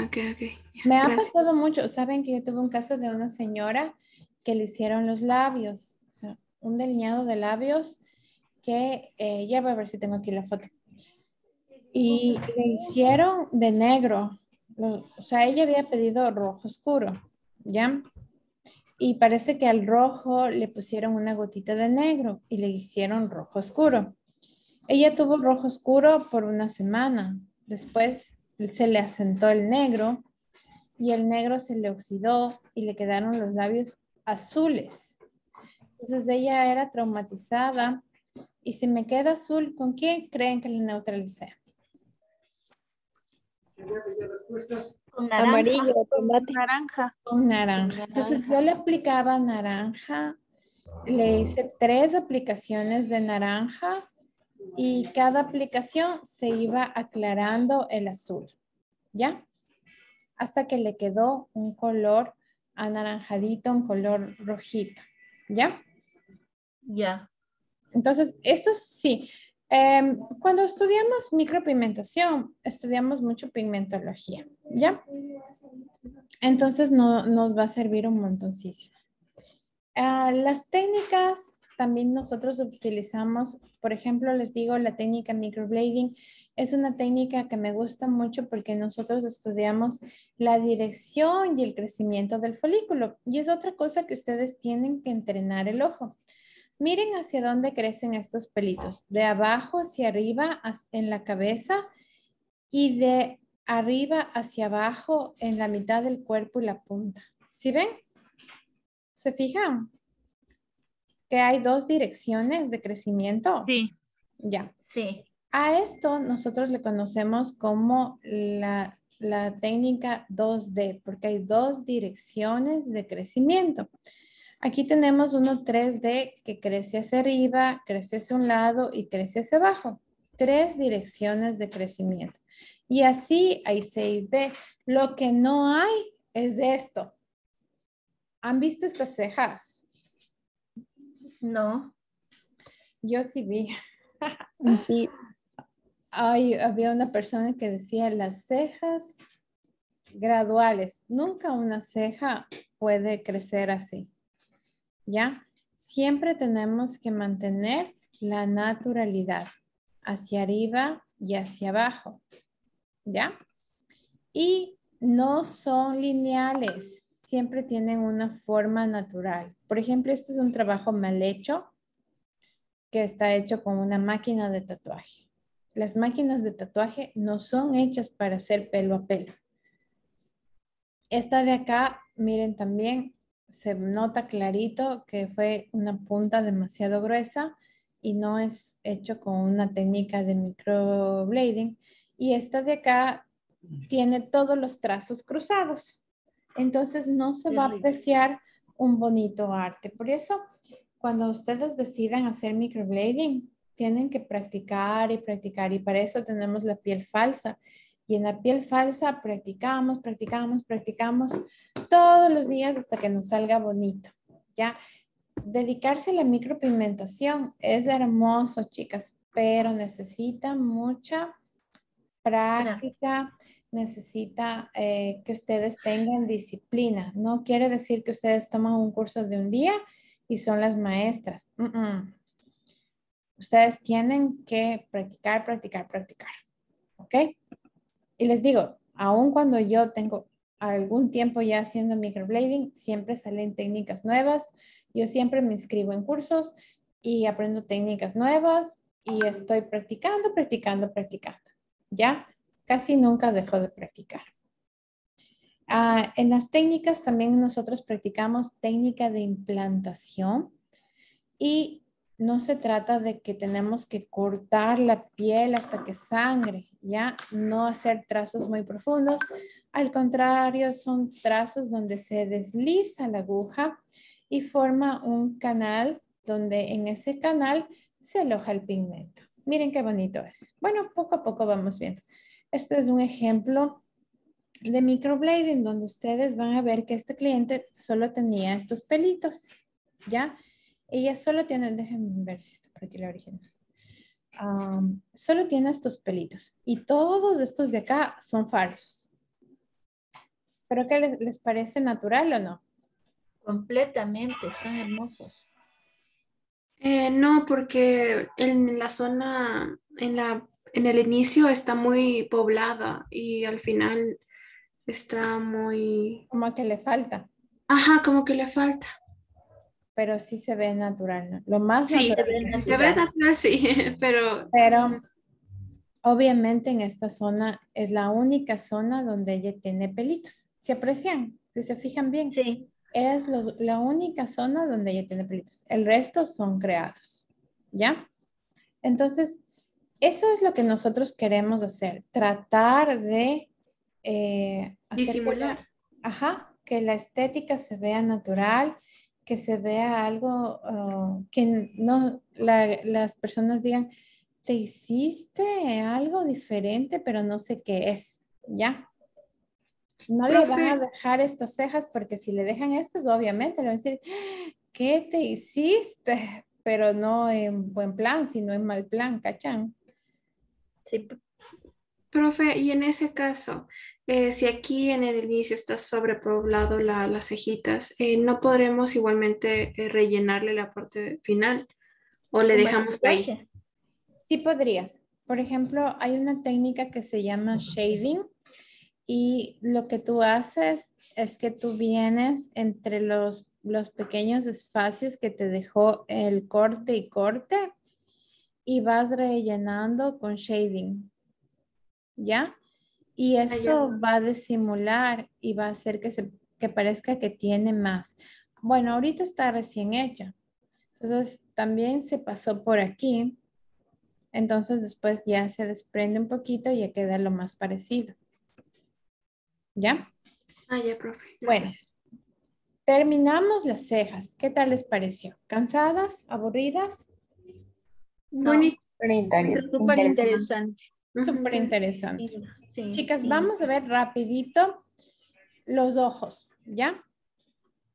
Ok, ok. Me ha pasado mucho. Saben que yo tuve un caso de una señora que le hicieron los labios, o sea, un delineado de labios que eh, ya voy a ver si tengo aquí la foto. Y le hicieron de negro. O sea, ella había pedido rojo oscuro, ¿ya? y parece que al rojo le pusieron una gotita de negro y le hicieron rojo oscuro. Ella tuvo rojo oscuro por una semana. Después se le asentó el negro y el negro se le oxidó y le quedaron los labios azules. Entonces ella era traumatizada y si me queda azul, ¿con quién creen que le neutralicé? Con naranja. Amarillo, Naranja. Con naranja. Entonces yo le aplicaba naranja, le hice tres aplicaciones de naranja y cada aplicación se iba aclarando el azul, ¿ya? Hasta que le quedó un color anaranjadito, un color rojito, ¿ya? Ya. Entonces, esto sí, Em, cuando estudiamos micropigmentación, estudiamos mucho pigmentología, ¿ya? Entonces no, nos va a servir un montoncito. Ah, las técnicas también nosotros utilizamos, por ejemplo, les digo, la técnica microblading es una técnica que me gusta mucho porque nosotros estudiamos la dirección y el crecimiento del folículo. Y es otra cosa que ustedes tienen que entrenar el ojo. Miren hacia dónde crecen estos pelitos, de abajo hacia arriba en la cabeza y de arriba hacia abajo en la mitad del cuerpo y la punta. ¿Sí ven? ¿Se fijan? Que hay dos direcciones de crecimiento. Sí. Ya. Sí. A esto nosotros le conocemos como la, la técnica 2D, porque hay dos direcciones de crecimiento. Aquí tenemos uno 3D que crece hacia arriba, crece hacia un lado y crece hacia abajo. Tres direcciones de crecimiento. Y así hay 6D. Lo que no hay es esto. ¿Han visto estas cejas? No. Yo sí vi. (laughs) Sí. había una persona que decía las cejas graduales. Nunca una ceja puede crecer así. ¿ya? Siempre tenemos que mantener la naturalidad hacia arriba y hacia abajo, ¿ya? Y no son lineales, siempre tienen una forma natural. Por ejemplo, este es un trabajo mal hecho que está hecho con una máquina de tatuaje. Las máquinas de tatuaje no son hechas para hacer pelo a pelo. Esta de acá, miren también, se nota clarito que fue una punta demasiado gruesa y no es hecho con una técnica de microblading. Y esta de acá tiene todos los trazos cruzados. Entonces no se va a apreciar un bonito arte. Por eso, cuando ustedes decidan hacer microblading, tienen que practicar y practicar. Y para eso tenemos la piel falsa y en la piel falsa practicamos, practicamos, practicamos todos los días hasta que nos salga bonito, ¿ya? Dedicarse a la micropigmentación es hermoso, chicas, pero necesita mucha práctica, necesita eh, que ustedes tengan disciplina. No quiere decir que ustedes toman un curso de un día y son las maestras. Ustedes tienen que practicar, practicar, practicar. ¿Ok? Y les digo, aun cuando yo tengo algún tiempo ya haciendo microblading, siempre salen técnicas nuevas. Yo siempre me inscribo en cursos y aprendo técnicas nuevas y estoy practicando, practicando, practicando. Ya casi nunca dejo de practicar. Ah, en las técnicas también nosotros practicamos técnica de implantación y no se trata de que tenemos que cortar la piel hasta que sangre, ¿ya? No hacer trazos muy profundos. Al contrario, son trazos donde se desliza la aguja y forma un canal donde en ese canal se aloja el pigmento. Miren qué bonito es. Bueno, poco a poco vamos viendo. Este es un ejemplo de microblading donde ustedes van a ver que este cliente solo tenía estos pelitos, ¿ya? Ella solo tiene, déjenme ver si está por aquí la original. solo tiene estos pelitos y todos estos de acá son falsos. ¿Pero qué les, parece natural o no? Completamente, están hermosos. Eh, no, porque en la zona, en, la, en el inicio está muy poblada y al final está muy... Como que le falta. Ajá, como que le falta pero sí se ve natural. Lo más sí, se, ve natural, (laughs) sí, pero... Pero obviamente en esta zona es la única zona donde ella tiene pelitos. ¿Se aprecian? Si se fijan bien. Sí. Es la única zona donde ella tiene pelitos. El resto son creados. ¿Ya? Entonces, eso es lo que nosotros queremos hacer. Tratar de... Eh, Disimular. ajá, que la estética se vea natural que se vea algo, oh, que no las personas digan, te hiciste algo diferente, pero no sé qué es, ¿ya? No le van a dejar estas cejas porque si le dejan estas, obviamente le van a decir, ¿qué te hiciste? Pero no en buen plan, sino en mal plan, ¿cachan? Sí. Profe, y en ese caso, eh, si aquí en el inicio está sobrepoblado las cejitas, eh, no podremos igualmente eh, rellenarle la parte final o le dejamos ahí. Sí podrías. Por ejemplo, hay una técnica que se llama shading y lo que tú haces es que tú vienes entre los pequeños espacios que te dejó el corte y corte y vas rellenando con shading. ¿Ya? Y ah, esto va a disimular y va a hacer que, se, parezca que tiene más. Bueno, ahorita está recién hecha. Entonces, también se pasó por aquí. Entonces, después ya se desprende un poquito y ya queda lo más parecido. ¿Ya? Ah, ya, profe. Bueno, terminamos las cejas. ¿Qué tal les pareció? ¿Cansadas? ¿Aburridas? Súper interesante. Súper interesante. Chicas, vamos a ver rapidito los ojos, ¿ya?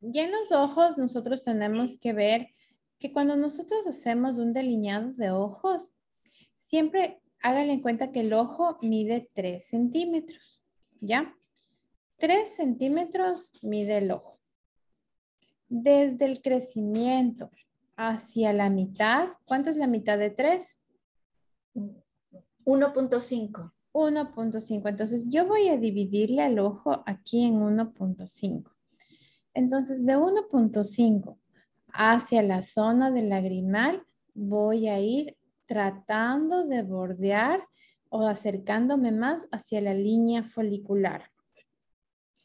Y en los ojos nosotros tenemos que ver que cuando nosotros hacemos un delineado de ojos, siempre háganle en cuenta que el ojo mide 3 centímetros, ¿ya? 3 centímetros mide el ojo. Desde el crecimiento hacia la mitad, ¿cuánto es la mitad de 3? 1.5. 1.5. Entonces yo voy a dividirle al ojo aquí en 1.5. Entonces de 1.5 hacia la zona del lagrimal voy a ir tratando de bordear o acercándome más hacia la línea folicular.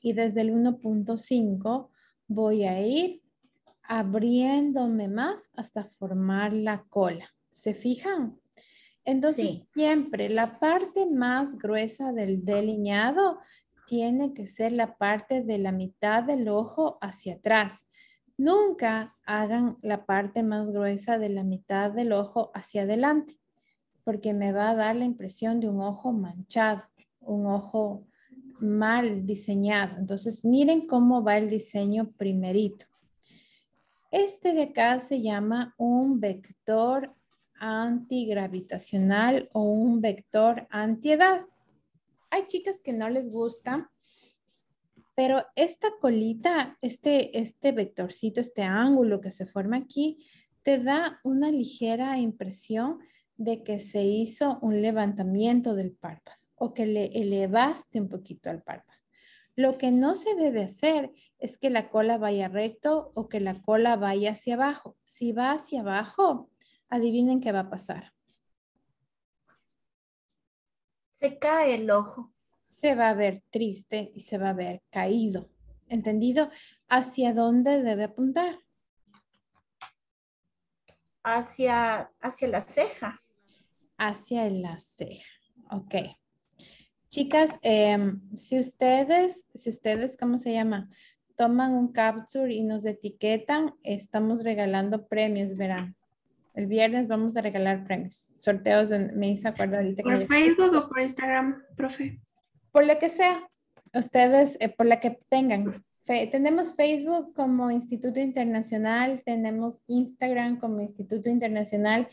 Y desde el 1.5 voy a ir abriéndome más hasta formar la cola. ¿Se fijan? Entonces, siempre la parte más gruesa del delineado tiene que ser la parte de la mitad del ojo hacia atrás. Nunca hagan la parte más gruesa de la mitad del ojo hacia adelante, porque me va a dar la impresión de un ojo manchado, un ojo mal diseñado. Entonces, miren cómo va el diseño primerito. Este de acá se llama un vector antigravitacional o un vector antiedad. Hay chicas que no les gusta, pero esta colita, este, este vectorcito, este ángulo que se forma aquí, te da una ligera impresión de que se hizo un levantamiento del párpado o que le elevaste un poquito al párpado. Lo que no se debe hacer es que la cola vaya recto o que la cola vaya hacia abajo. Si va hacia abajo, adivinen qué va a pasar. Se cae el ojo. Se va a ver triste y se va a ver caído. ¿Entendido? ¿Hacia dónde debe apuntar? Hacia, hacia la ceja. Hacia la ceja. Ok. Chicas, em, si ustedes, si ustedes, ¿cómo se llama? Toman un capture y nos etiquetan, estamos regalando premios, verán. El viernes vamos a regalar premios, sorteos, me hice acordar ¿Por Facebook o por Instagram, profe? Por lo que sea, ustedes, eh, por la que tengan. tenemos Facebook como Instituto Internacional, tenemos Instagram como Instituto Internacional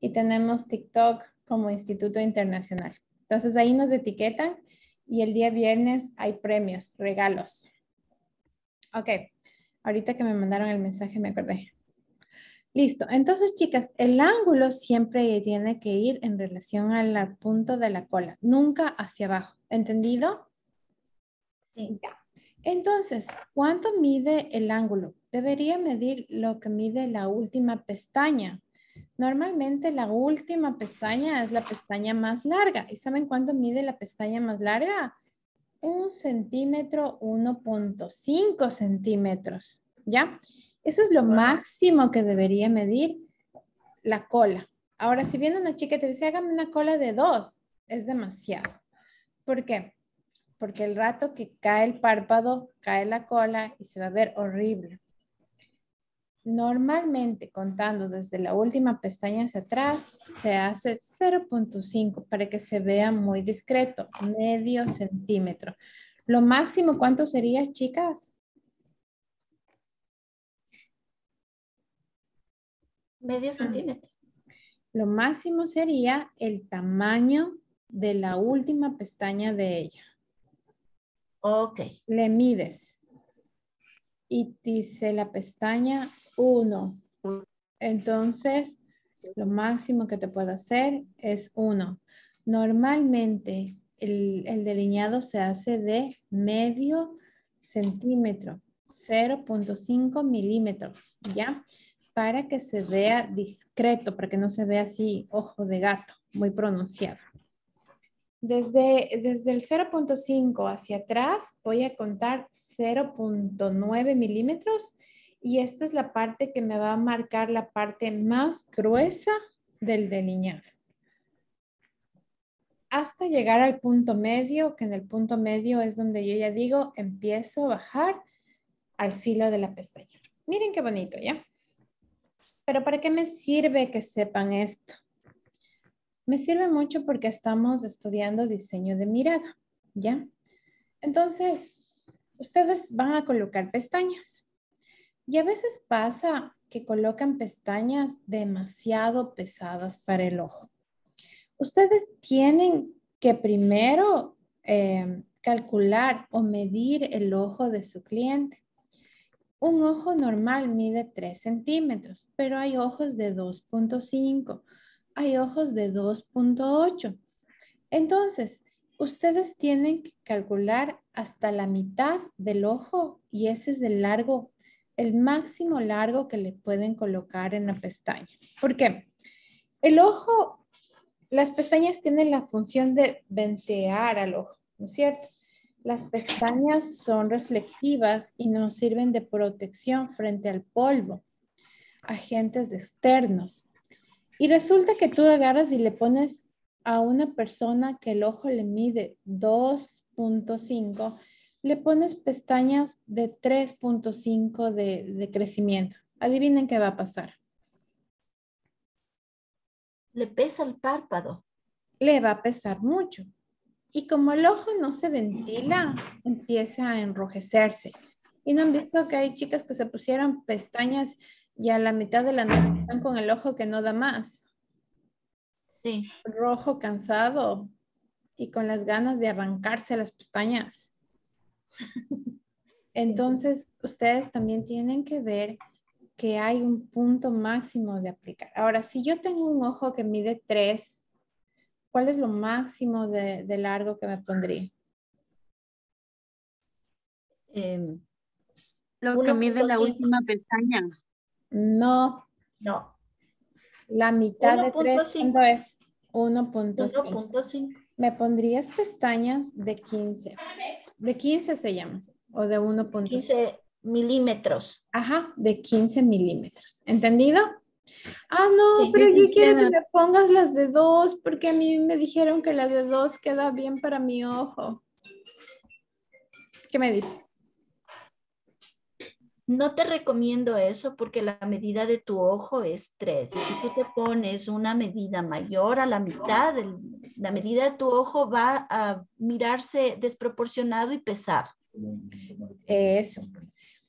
y tenemos TikTok como Instituto Internacional. Entonces ahí nos etiquetan y el día viernes hay premios, regalos. Ok, ahorita que me mandaron el mensaje me acordé. Listo. Entonces, chicas, el ángulo siempre tiene que ir en relación al punto de la cola, nunca hacia abajo. ¿Entendido? Sí. Entonces, ¿cuánto mide el ángulo? Debería medir lo que mide la última pestaña. Normalmente la última pestaña es la pestaña más larga. ¿Y saben cuánto mide la pestaña más larga? Un centímetro, 1.5 centímetros. ¿Ya? Eso es lo máximo que debería medir la cola. Ahora, si viene una chica y te dice, hágame una cola de dos, es demasiado. ¿Por qué? Porque el rato que cae el párpado, cae la cola y se va a ver horrible. Normalmente, contando desde la última pestaña hacia atrás, se hace 0.5 para que se vea muy discreto, medio centímetro. Lo máximo, ¿cuánto sería, chicas? Medio ah. centímetro. Lo máximo sería el tamaño de la última pestaña de ella. Ok. Le mides. Y dice la pestaña 1. Entonces, lo máximo que te puedo hacer es 1. Normalmente, el, el, delineado se hace de medio centímetro, 0.5 milímetros, ¿ya? para que se vea discreto, para que no se vea así ojo de gato, muy pronunciado. Desde, desde el 0.5 hacia atrás voy a contar 0.9 milímetros y esta es la parte que me va a marcar la parte más gruesa del delineado. Hasta llegar al punto medio, que en el punto medio es donde yo ya digo, empiezo a bajar al filo de la pestaña. Miren qué bonito, ¿ya? Pero ¿para qué me sirve que sepan esto? Me sirve mucho porque estamos estudiando diseño de mirada, ¿ya? Entonces, ustedes van a colocar pestañas. Y a veces pasa que colocan pestañas demasiado pesadas para el ojo. Ustedes tienen que primero eh, calcular o medir el ojo de su cliente. Un ojo normal mide 3 centímetros, pero hay ojos de 2.5, hay ojos de 2.8. Entonces, ustedes tienen que calcular hasta la mitad del ojo y ese es el largo, el máximo largo que le pueden colocar en la pestaña. ¿Por qué? El ojo, las pestañas tienen la función de ventear al ojo, ¿no es cierto? Las pestañas son reflexivas y nos sirven de protección frente al polvo, agentes externos. Y resulta que tú agarras y le pones a una persona que el ojo le mide 2.5, le pones pestañas de 3.5 de, de crecimiento. Adivinen qué va a pasar. Le pesa el párpado. Le va a pesar mucho. Y como el ojo no se ventila, empieza a enrojecerse. Y no han visto que hay chicas que se pusieron pestañas y a la mitad de la noche están con el ojo que no da más. Sí. Rojo, cansado y con las ganas de arrancarse las pestañas. (laughs) Entonces, ustedes también tienen que ver que hay un punto máximo de aplicar. Ahora, si yo tengo un ojo que mide 3 ¿Cuál es lo máximo de, largo que me pondría? Em, lo que mide la última pestaña. No. No. La mitad de 3 es 1.5. Me pondrías pestañas de 15. De 15 se llama. O de 1.5. 15 milímetros. Ajá, de 15 milímetros. ¿Entendido? Ah, no, pero yo quiero que me pongas las de dos, porque a mí me dijeron que la de dos queda bien para mi ojo. ¿Qué me dice? No te recomiendo eso porque la medida de tu ojo es tres. si tú te pones una medida mayor a la mitad, de la medida de tu ojo va a mirarse desproporcionado y pesado. Eso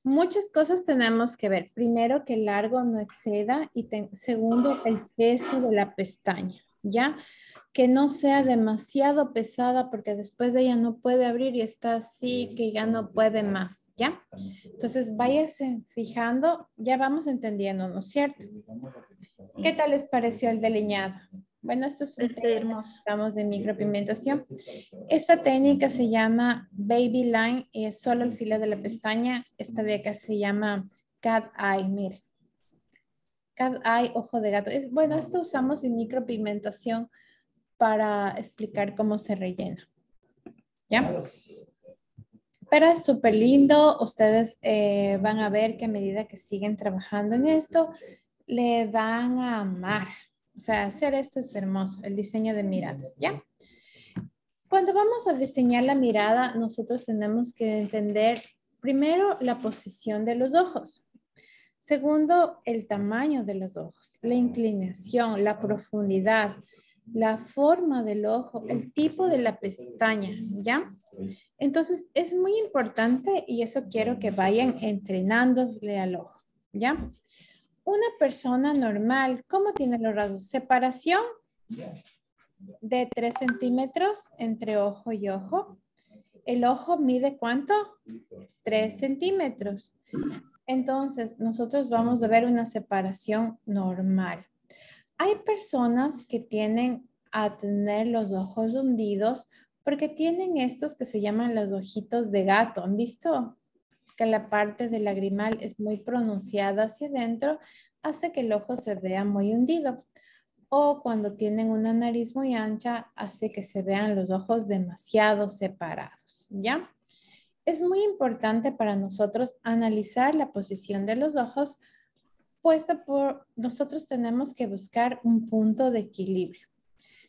muchas cosas tenemos que ver. Primero, que el largo no exceda y segundo, el peso de la pestaña, ¿ya? Que no sea demasiado pesada porque después de ella no puede abrir y está así que ya no puede más, ¿ya? Entonces, váyase fijando, ya vamos entendiendo, ¿no es cierto? ¿Qué tal les pareció el delineado? Bueno, esto es un este que usamos de este micropigmentación. Esta técnica se llama Baby Line y es solo el filo de la pestaña. Esta de acá se llama Cat Eye, miren. Cat Eye, ojo de gato. Es, bueno, esto usamos de micropigmentación para explicar cómo se rellena. ¿Ya? Pero es súper lindo. Ustedes eh, van a ver que a medida que siguen trabajando en esto, le van a amar. O sea, hacer esto es hermoso, el diseño de miradas, ¿ya? Cuando vamos a diseñar la mirada, nosotros tenemos que entender primero la posición de los ojos. Segundo, el tamaño de los ojos, la inclinación, la profundidad, la forma del ojo, el tipo de la pestaña, ¿ya? Entonces, es muy importante y eso quiero que vayan entrenándole al ojo, ¿ya? una persona normal, ¿cómo tiene los rasgos? Separación de 3 centímetros entre ojo y ojo. El ojo mide cuánto? 3 centímetros. Entonces, nosotros vamos a ver una separación normal. Hay personas que tienen a tener los ojos hundidos porque tienen estos que se llaman los ojitos de gato. ¿Han visto? que la parte del lagrimal es muy pronunciada hacia adentro, hace que el ojo se vea muy hundido. O cuando tienen una nariz muy ancha, hace que se vean los ojos demasiado separados, ¿ya? Es muy importante para nosotros analizar la posición de los ojos, puesto por nosotros tenemos que buscar un punto de equilibrio.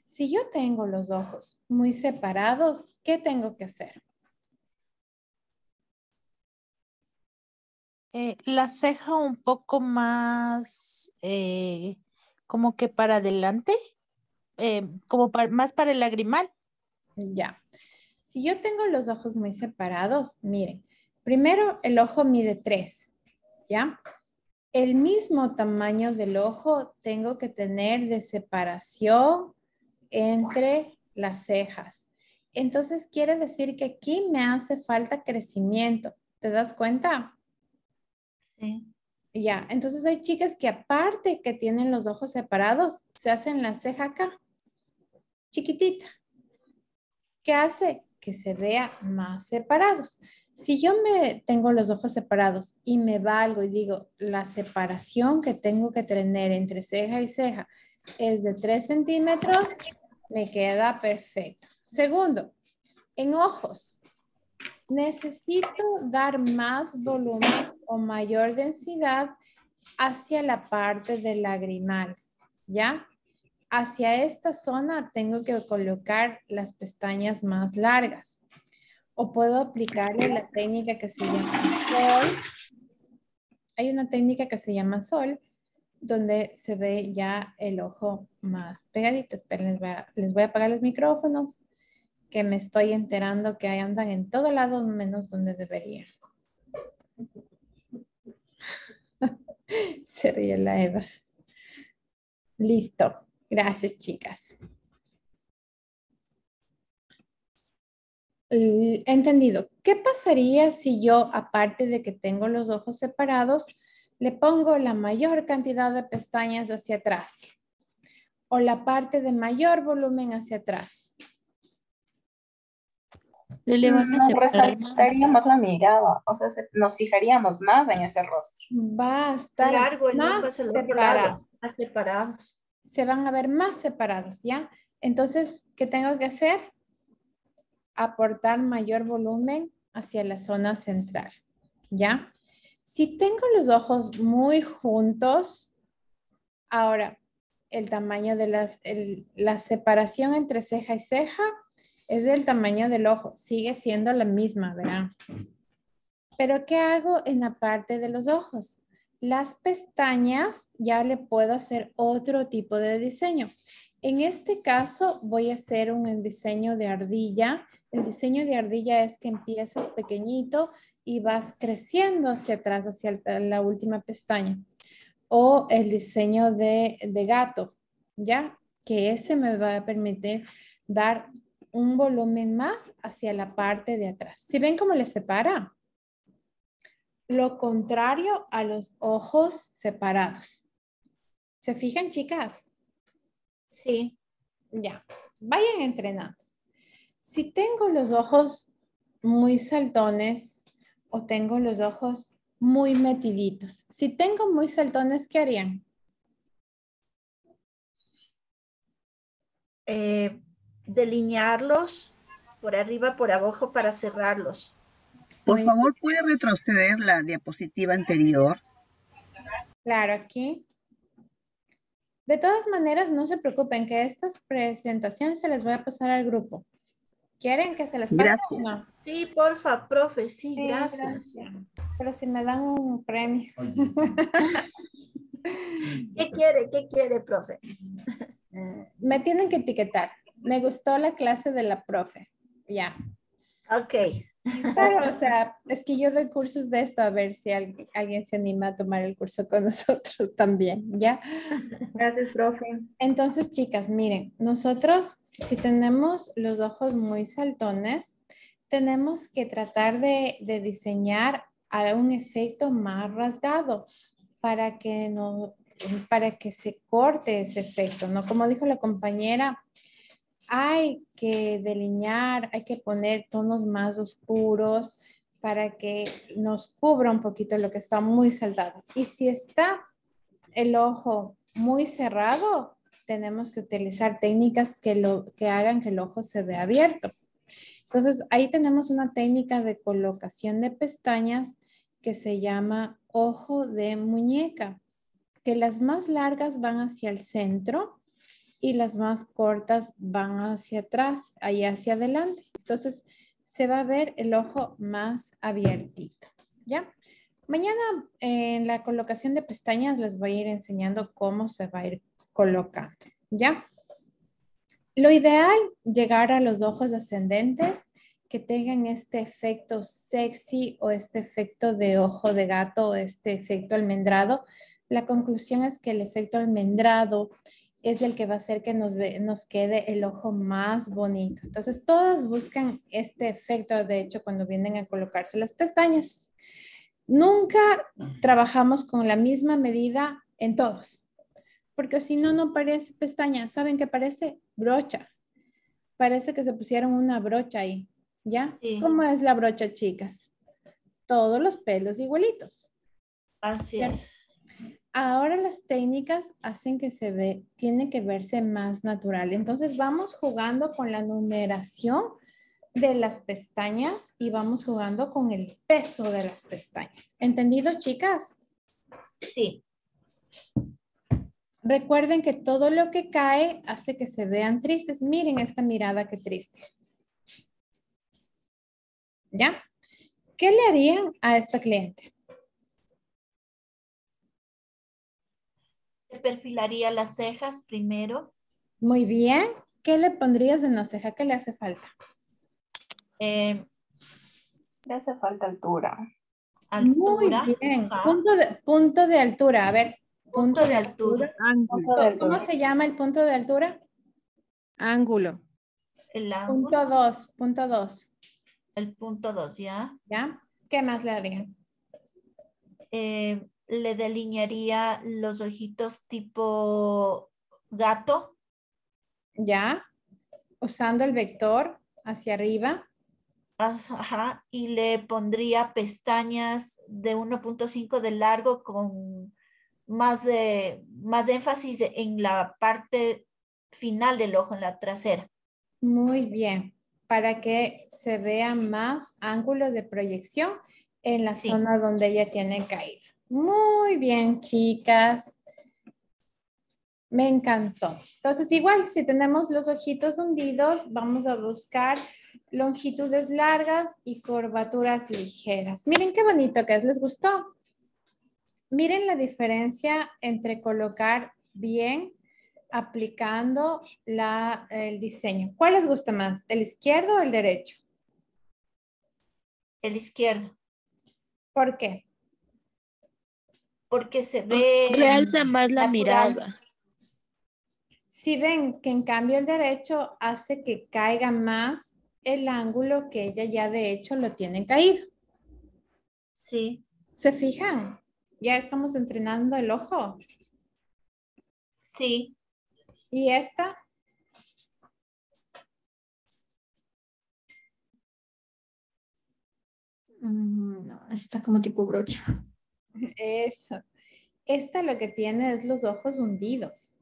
Si yo tengo los ojos muy separados, ¿qué tengo que hacer? Eh, la ceja un poco más eh, como que para adelante, eh, como más para el lagrimal. Ya. Si yo tengo los ojos muy separados, miren, primero el ojo mide tres, ¿ya? El mismo tamaño del ojo tengo que tener de separación entre las cejas. Entonces quiere decir que aquí me hace falta crecimiento. ¿Te das cuenta? Ya, entonces hay chicas que aparte que tienen los ojos separados, se hacen la ceja acá, chiquitita. ¿Qué hace? Que se vea más separados. Si yo me tengo los ojos separados y me valgo y digo, la separación que tengo que tener entre ceja y ceja es de 3 centímetros, me queda perfecto. Segundo, en ojos, necesito dar más volumen o mayor densidad hacia la parte del lagrimal, ¿ya? Hacia esta zona tengo que colocar las pestañas más largas o puedo aplicarle la técnica que se llama sol. Hay una técnica que se llama sol donde se ve ya el ojo más pegadito. Esperen, les voy a, apagar los micrófonos que me estoy enterando que andan en todo lado menos donde debería. (laughs) Se ríe la Eva. Listo. Gracias, chicas. Entendido. ¿Qué pasaría si yo, aparte de que tengo los ojos separados, le pongo la mayor cantidad de pestañas hacia atrás o la parte de mayor volumen hacia atrás? Le resaltaríamos la mirada, o sea, nos fijaríamos más en ese rostro. Va a estar largo más, separado, separados. Se van a ver más separados, ¿ya? Entonces, ¿qué tengo que hacer? Aportar mayor volumen hacia la zona central, ¿ya? Si tengo los ojos muy juntos, ahora el tamaño de las, la separación entre ceja y ceja es del tamaño del ojo, sigue siendo la misma, ¿verdad? Pero ¿qué hago en la parte de los ojos? Las pestañas ya le puedo hacer otro tipo de diseño. En este caso voy a hacer un diseño de ardilla. El diseño de ardilla es que empiezas pequeñito y vas creciendo hacia atrás, hacia la última pestaña. O el diseño de, de gato, ¿ya? Que ese me va a permitir dar un volumen más hacia la parte de atrás. ¿Si ¿Sí ven cómo les separa? Lo contrario a los ojos separados. ¿Se fijan, chicas? Sí. Ya. Vayan entrenando. Si tengo los ojos muy saltones o tengo los ojos muy metiditos. Si tengo muy saltones, ¿qué harían? Eh, delinearlos por arriba, por abajo para cerrarlos. Por favor, ¿puede retroceder la diapositiva anterior? Claro, aquí. De todas maneras, no se preocupen que estas presentaciones se les voy a pasar al grupo. ¿Quieren que se les pase? Sí, porfa, profe, sí, gracias. Pero si me dan un premio. (laughs) ¿Qué quiere? ¿Qué quiere, profe? Me tienen que etiquetar me gustó la clase de la profe, ya. Ok. o sea, es que yo doy cursos de esto, a ver si alguien, se anima a tomar el curso con (laughs) nosotros también, ¿ya? Gracias, profe. Entonces, chicas, miren, nosotros, si tenemos los ojos muy saltones, tenemos que tratar de, diseñar algún efecto más rasgado para que, no, para que se corte ese efecto, ¿no? Como dijo la compañera, hay que delinear, hay que poner tonos más oscuros para que nos cubra un poquito lo que está muy saldado. Y si está el ojo muy cerrado, tenemos que utilizar técnicas que, lo, que hagan que el ojo se vea abierto. Entonces, ahí tenemos una técnica de colocación de pestañas que se llama ojo de muñeca, que las más largas van hacia el centro y las más cortas van hacia atrás ahí hacia adelante. Entonces se va a ver el ojo más abiertito, ¿ya? Mañana en la colocación de pestañas les voy a ir enseñando cómo se va a ir colocando, ¿ya? Lo ideal, llegar a los ojos ascendentes que tengan este efecto sexy o este efecto de ojo de gato o este efecto almendrado. La conclusión es que el efecto almendrado es el que va a hacer que nos, nos quede el ojo más bonito. Entonces, todas buscan este efecto, de hecho, cuando vienen a colocarse las pestañas. Nunca trabajamos con la misma medida en todos, porque si no, no parece pestaña. ¿Saben qué parece? Brocha. Parece que se pusieron una brocha ahí, ¿ya? ¿Cómo es la brocha, chicas? Todos los pelos igualitos. Así es. Ahora las técnicas hacen que se ve, tiene que verse más natural. Entonces vamos jugando con la numeración de las pestañas y vamos jugando con el peso de las pestañas. ¿Entendido, chicas? Sí. Recuerden que todo lo que cae hace que se vean tristes. Miren esta mirada que triste. ¿Ya? ¿Qué le harían a esta cliente? perfilaría las cejas primero. Muy bien. ¿Qué le pondrías en la ceja? ¿Qué le hace falta? Eh, le hace falta altura. Muy bien. Punto de, altura. A ver. Punto, de altura. ¿Cómo se llama el punto de altura? Ángulo. El ángulo. Punto 2. Punto 2. El punto 2, ¿ya? ¿Ya? ¿Qué más le harían? Eh, le delinearía los ojitos tipo gato. Ya, usando el vector hacia arriba. Ajá, y le pondría pestañas de 1.5 de largo con más, de, más énfasis en la parte final del ojo, en la trasera. Muy bien, para que se vea más ángulo de proyección en la zona donde ella tiene caída. Muy bien, chicas. Me encantó. Entonces, igual, si tenemos los ojitos hundidos, vamos a buscar longitudes largas y curvaturas ligeras. Miren qué bonito que es, ¿les gustó? Miren la diferencia entre colocar bien aplicando el diseño. ¿Cuál les gusta más, el izquierdo o el derecho? El izquierdo. ¿Por qué? porque se ve... Realza más la mirada. Si ven que en cambio el derecho hace que caiga más el ángulo que ella ya de hecho lo tiene caído. Sí. ¿Se fijan? Ya estamos entrenando el ojo. Sí. ¿Y esta? Mm, no, está como tipo brocha. (laughs) Eso. Esta lo que tiene es los ojos hundidos.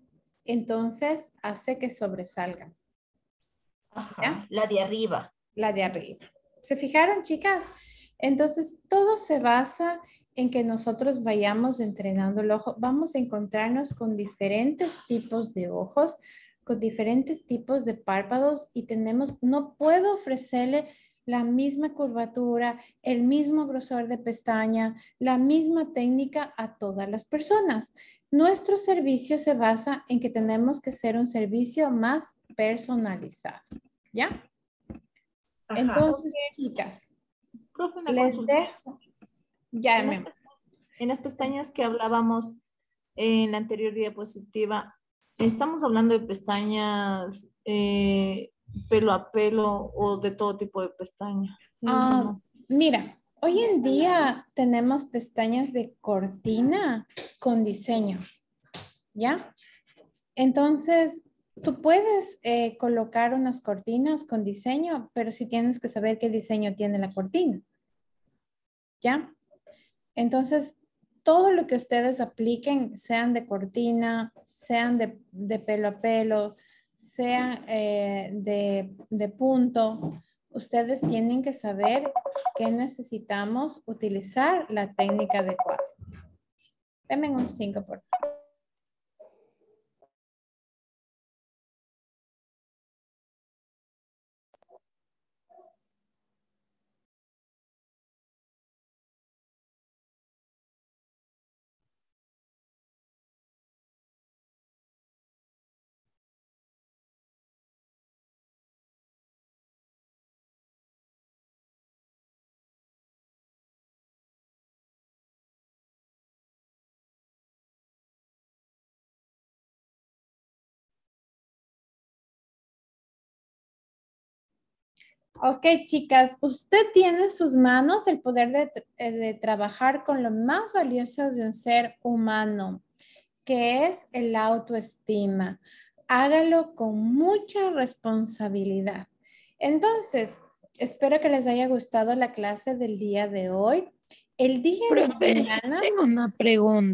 Entonces hace que sobresalga. Ajá, la de arriba. La de arriba. ¿Se fijaron, chicas? Entonces, todo se basa en que nosotros vayamos entrenando el ojo. Vamos a encontrarnos con diferentes tipos de ojos, con diferentes tipos de párpados y tenemos, no puedo ofrecerle la misma curvatura, el mismo grosor de pestaña, la misma técnica a todas las personas. Nuestro servicio se basa en que tenemos que ser un servicio más personalizado. ¿Ya? Entonces, chicas, les dejo. Ya, en, las, en las pestañas que hablábamos en la anterior diapositiva, estamos hablando de pestañas eh, pelo a pelo o de todo tipo de pestañas? Ah, mira, hoy en día tenemos pestañas de cortina con diseño, ¿ya? Entonces, tú puedes eh, colocar unas cortinas con diseño, pero sí tienes que saber qué diseño tiene la cortina, ¿ya? Entonces, todo lo que ustedes apliquen, sean de cortina, sean de pelo a pelo, sea eh, de, de punto, ustedes tienen que saber que necesitamos utilizar la técnica adecuada. Denme un 5, por Ok, chicas, usted tiene en sus manos el poder eh, de, trabajar con lo más valioso de un ser humano, que es el autoestima. Hágalo con mucha responsabilidad. Entonces, espero que les haya gustado la clase del día de hoy. El día de mañana. Tengo una pregunta.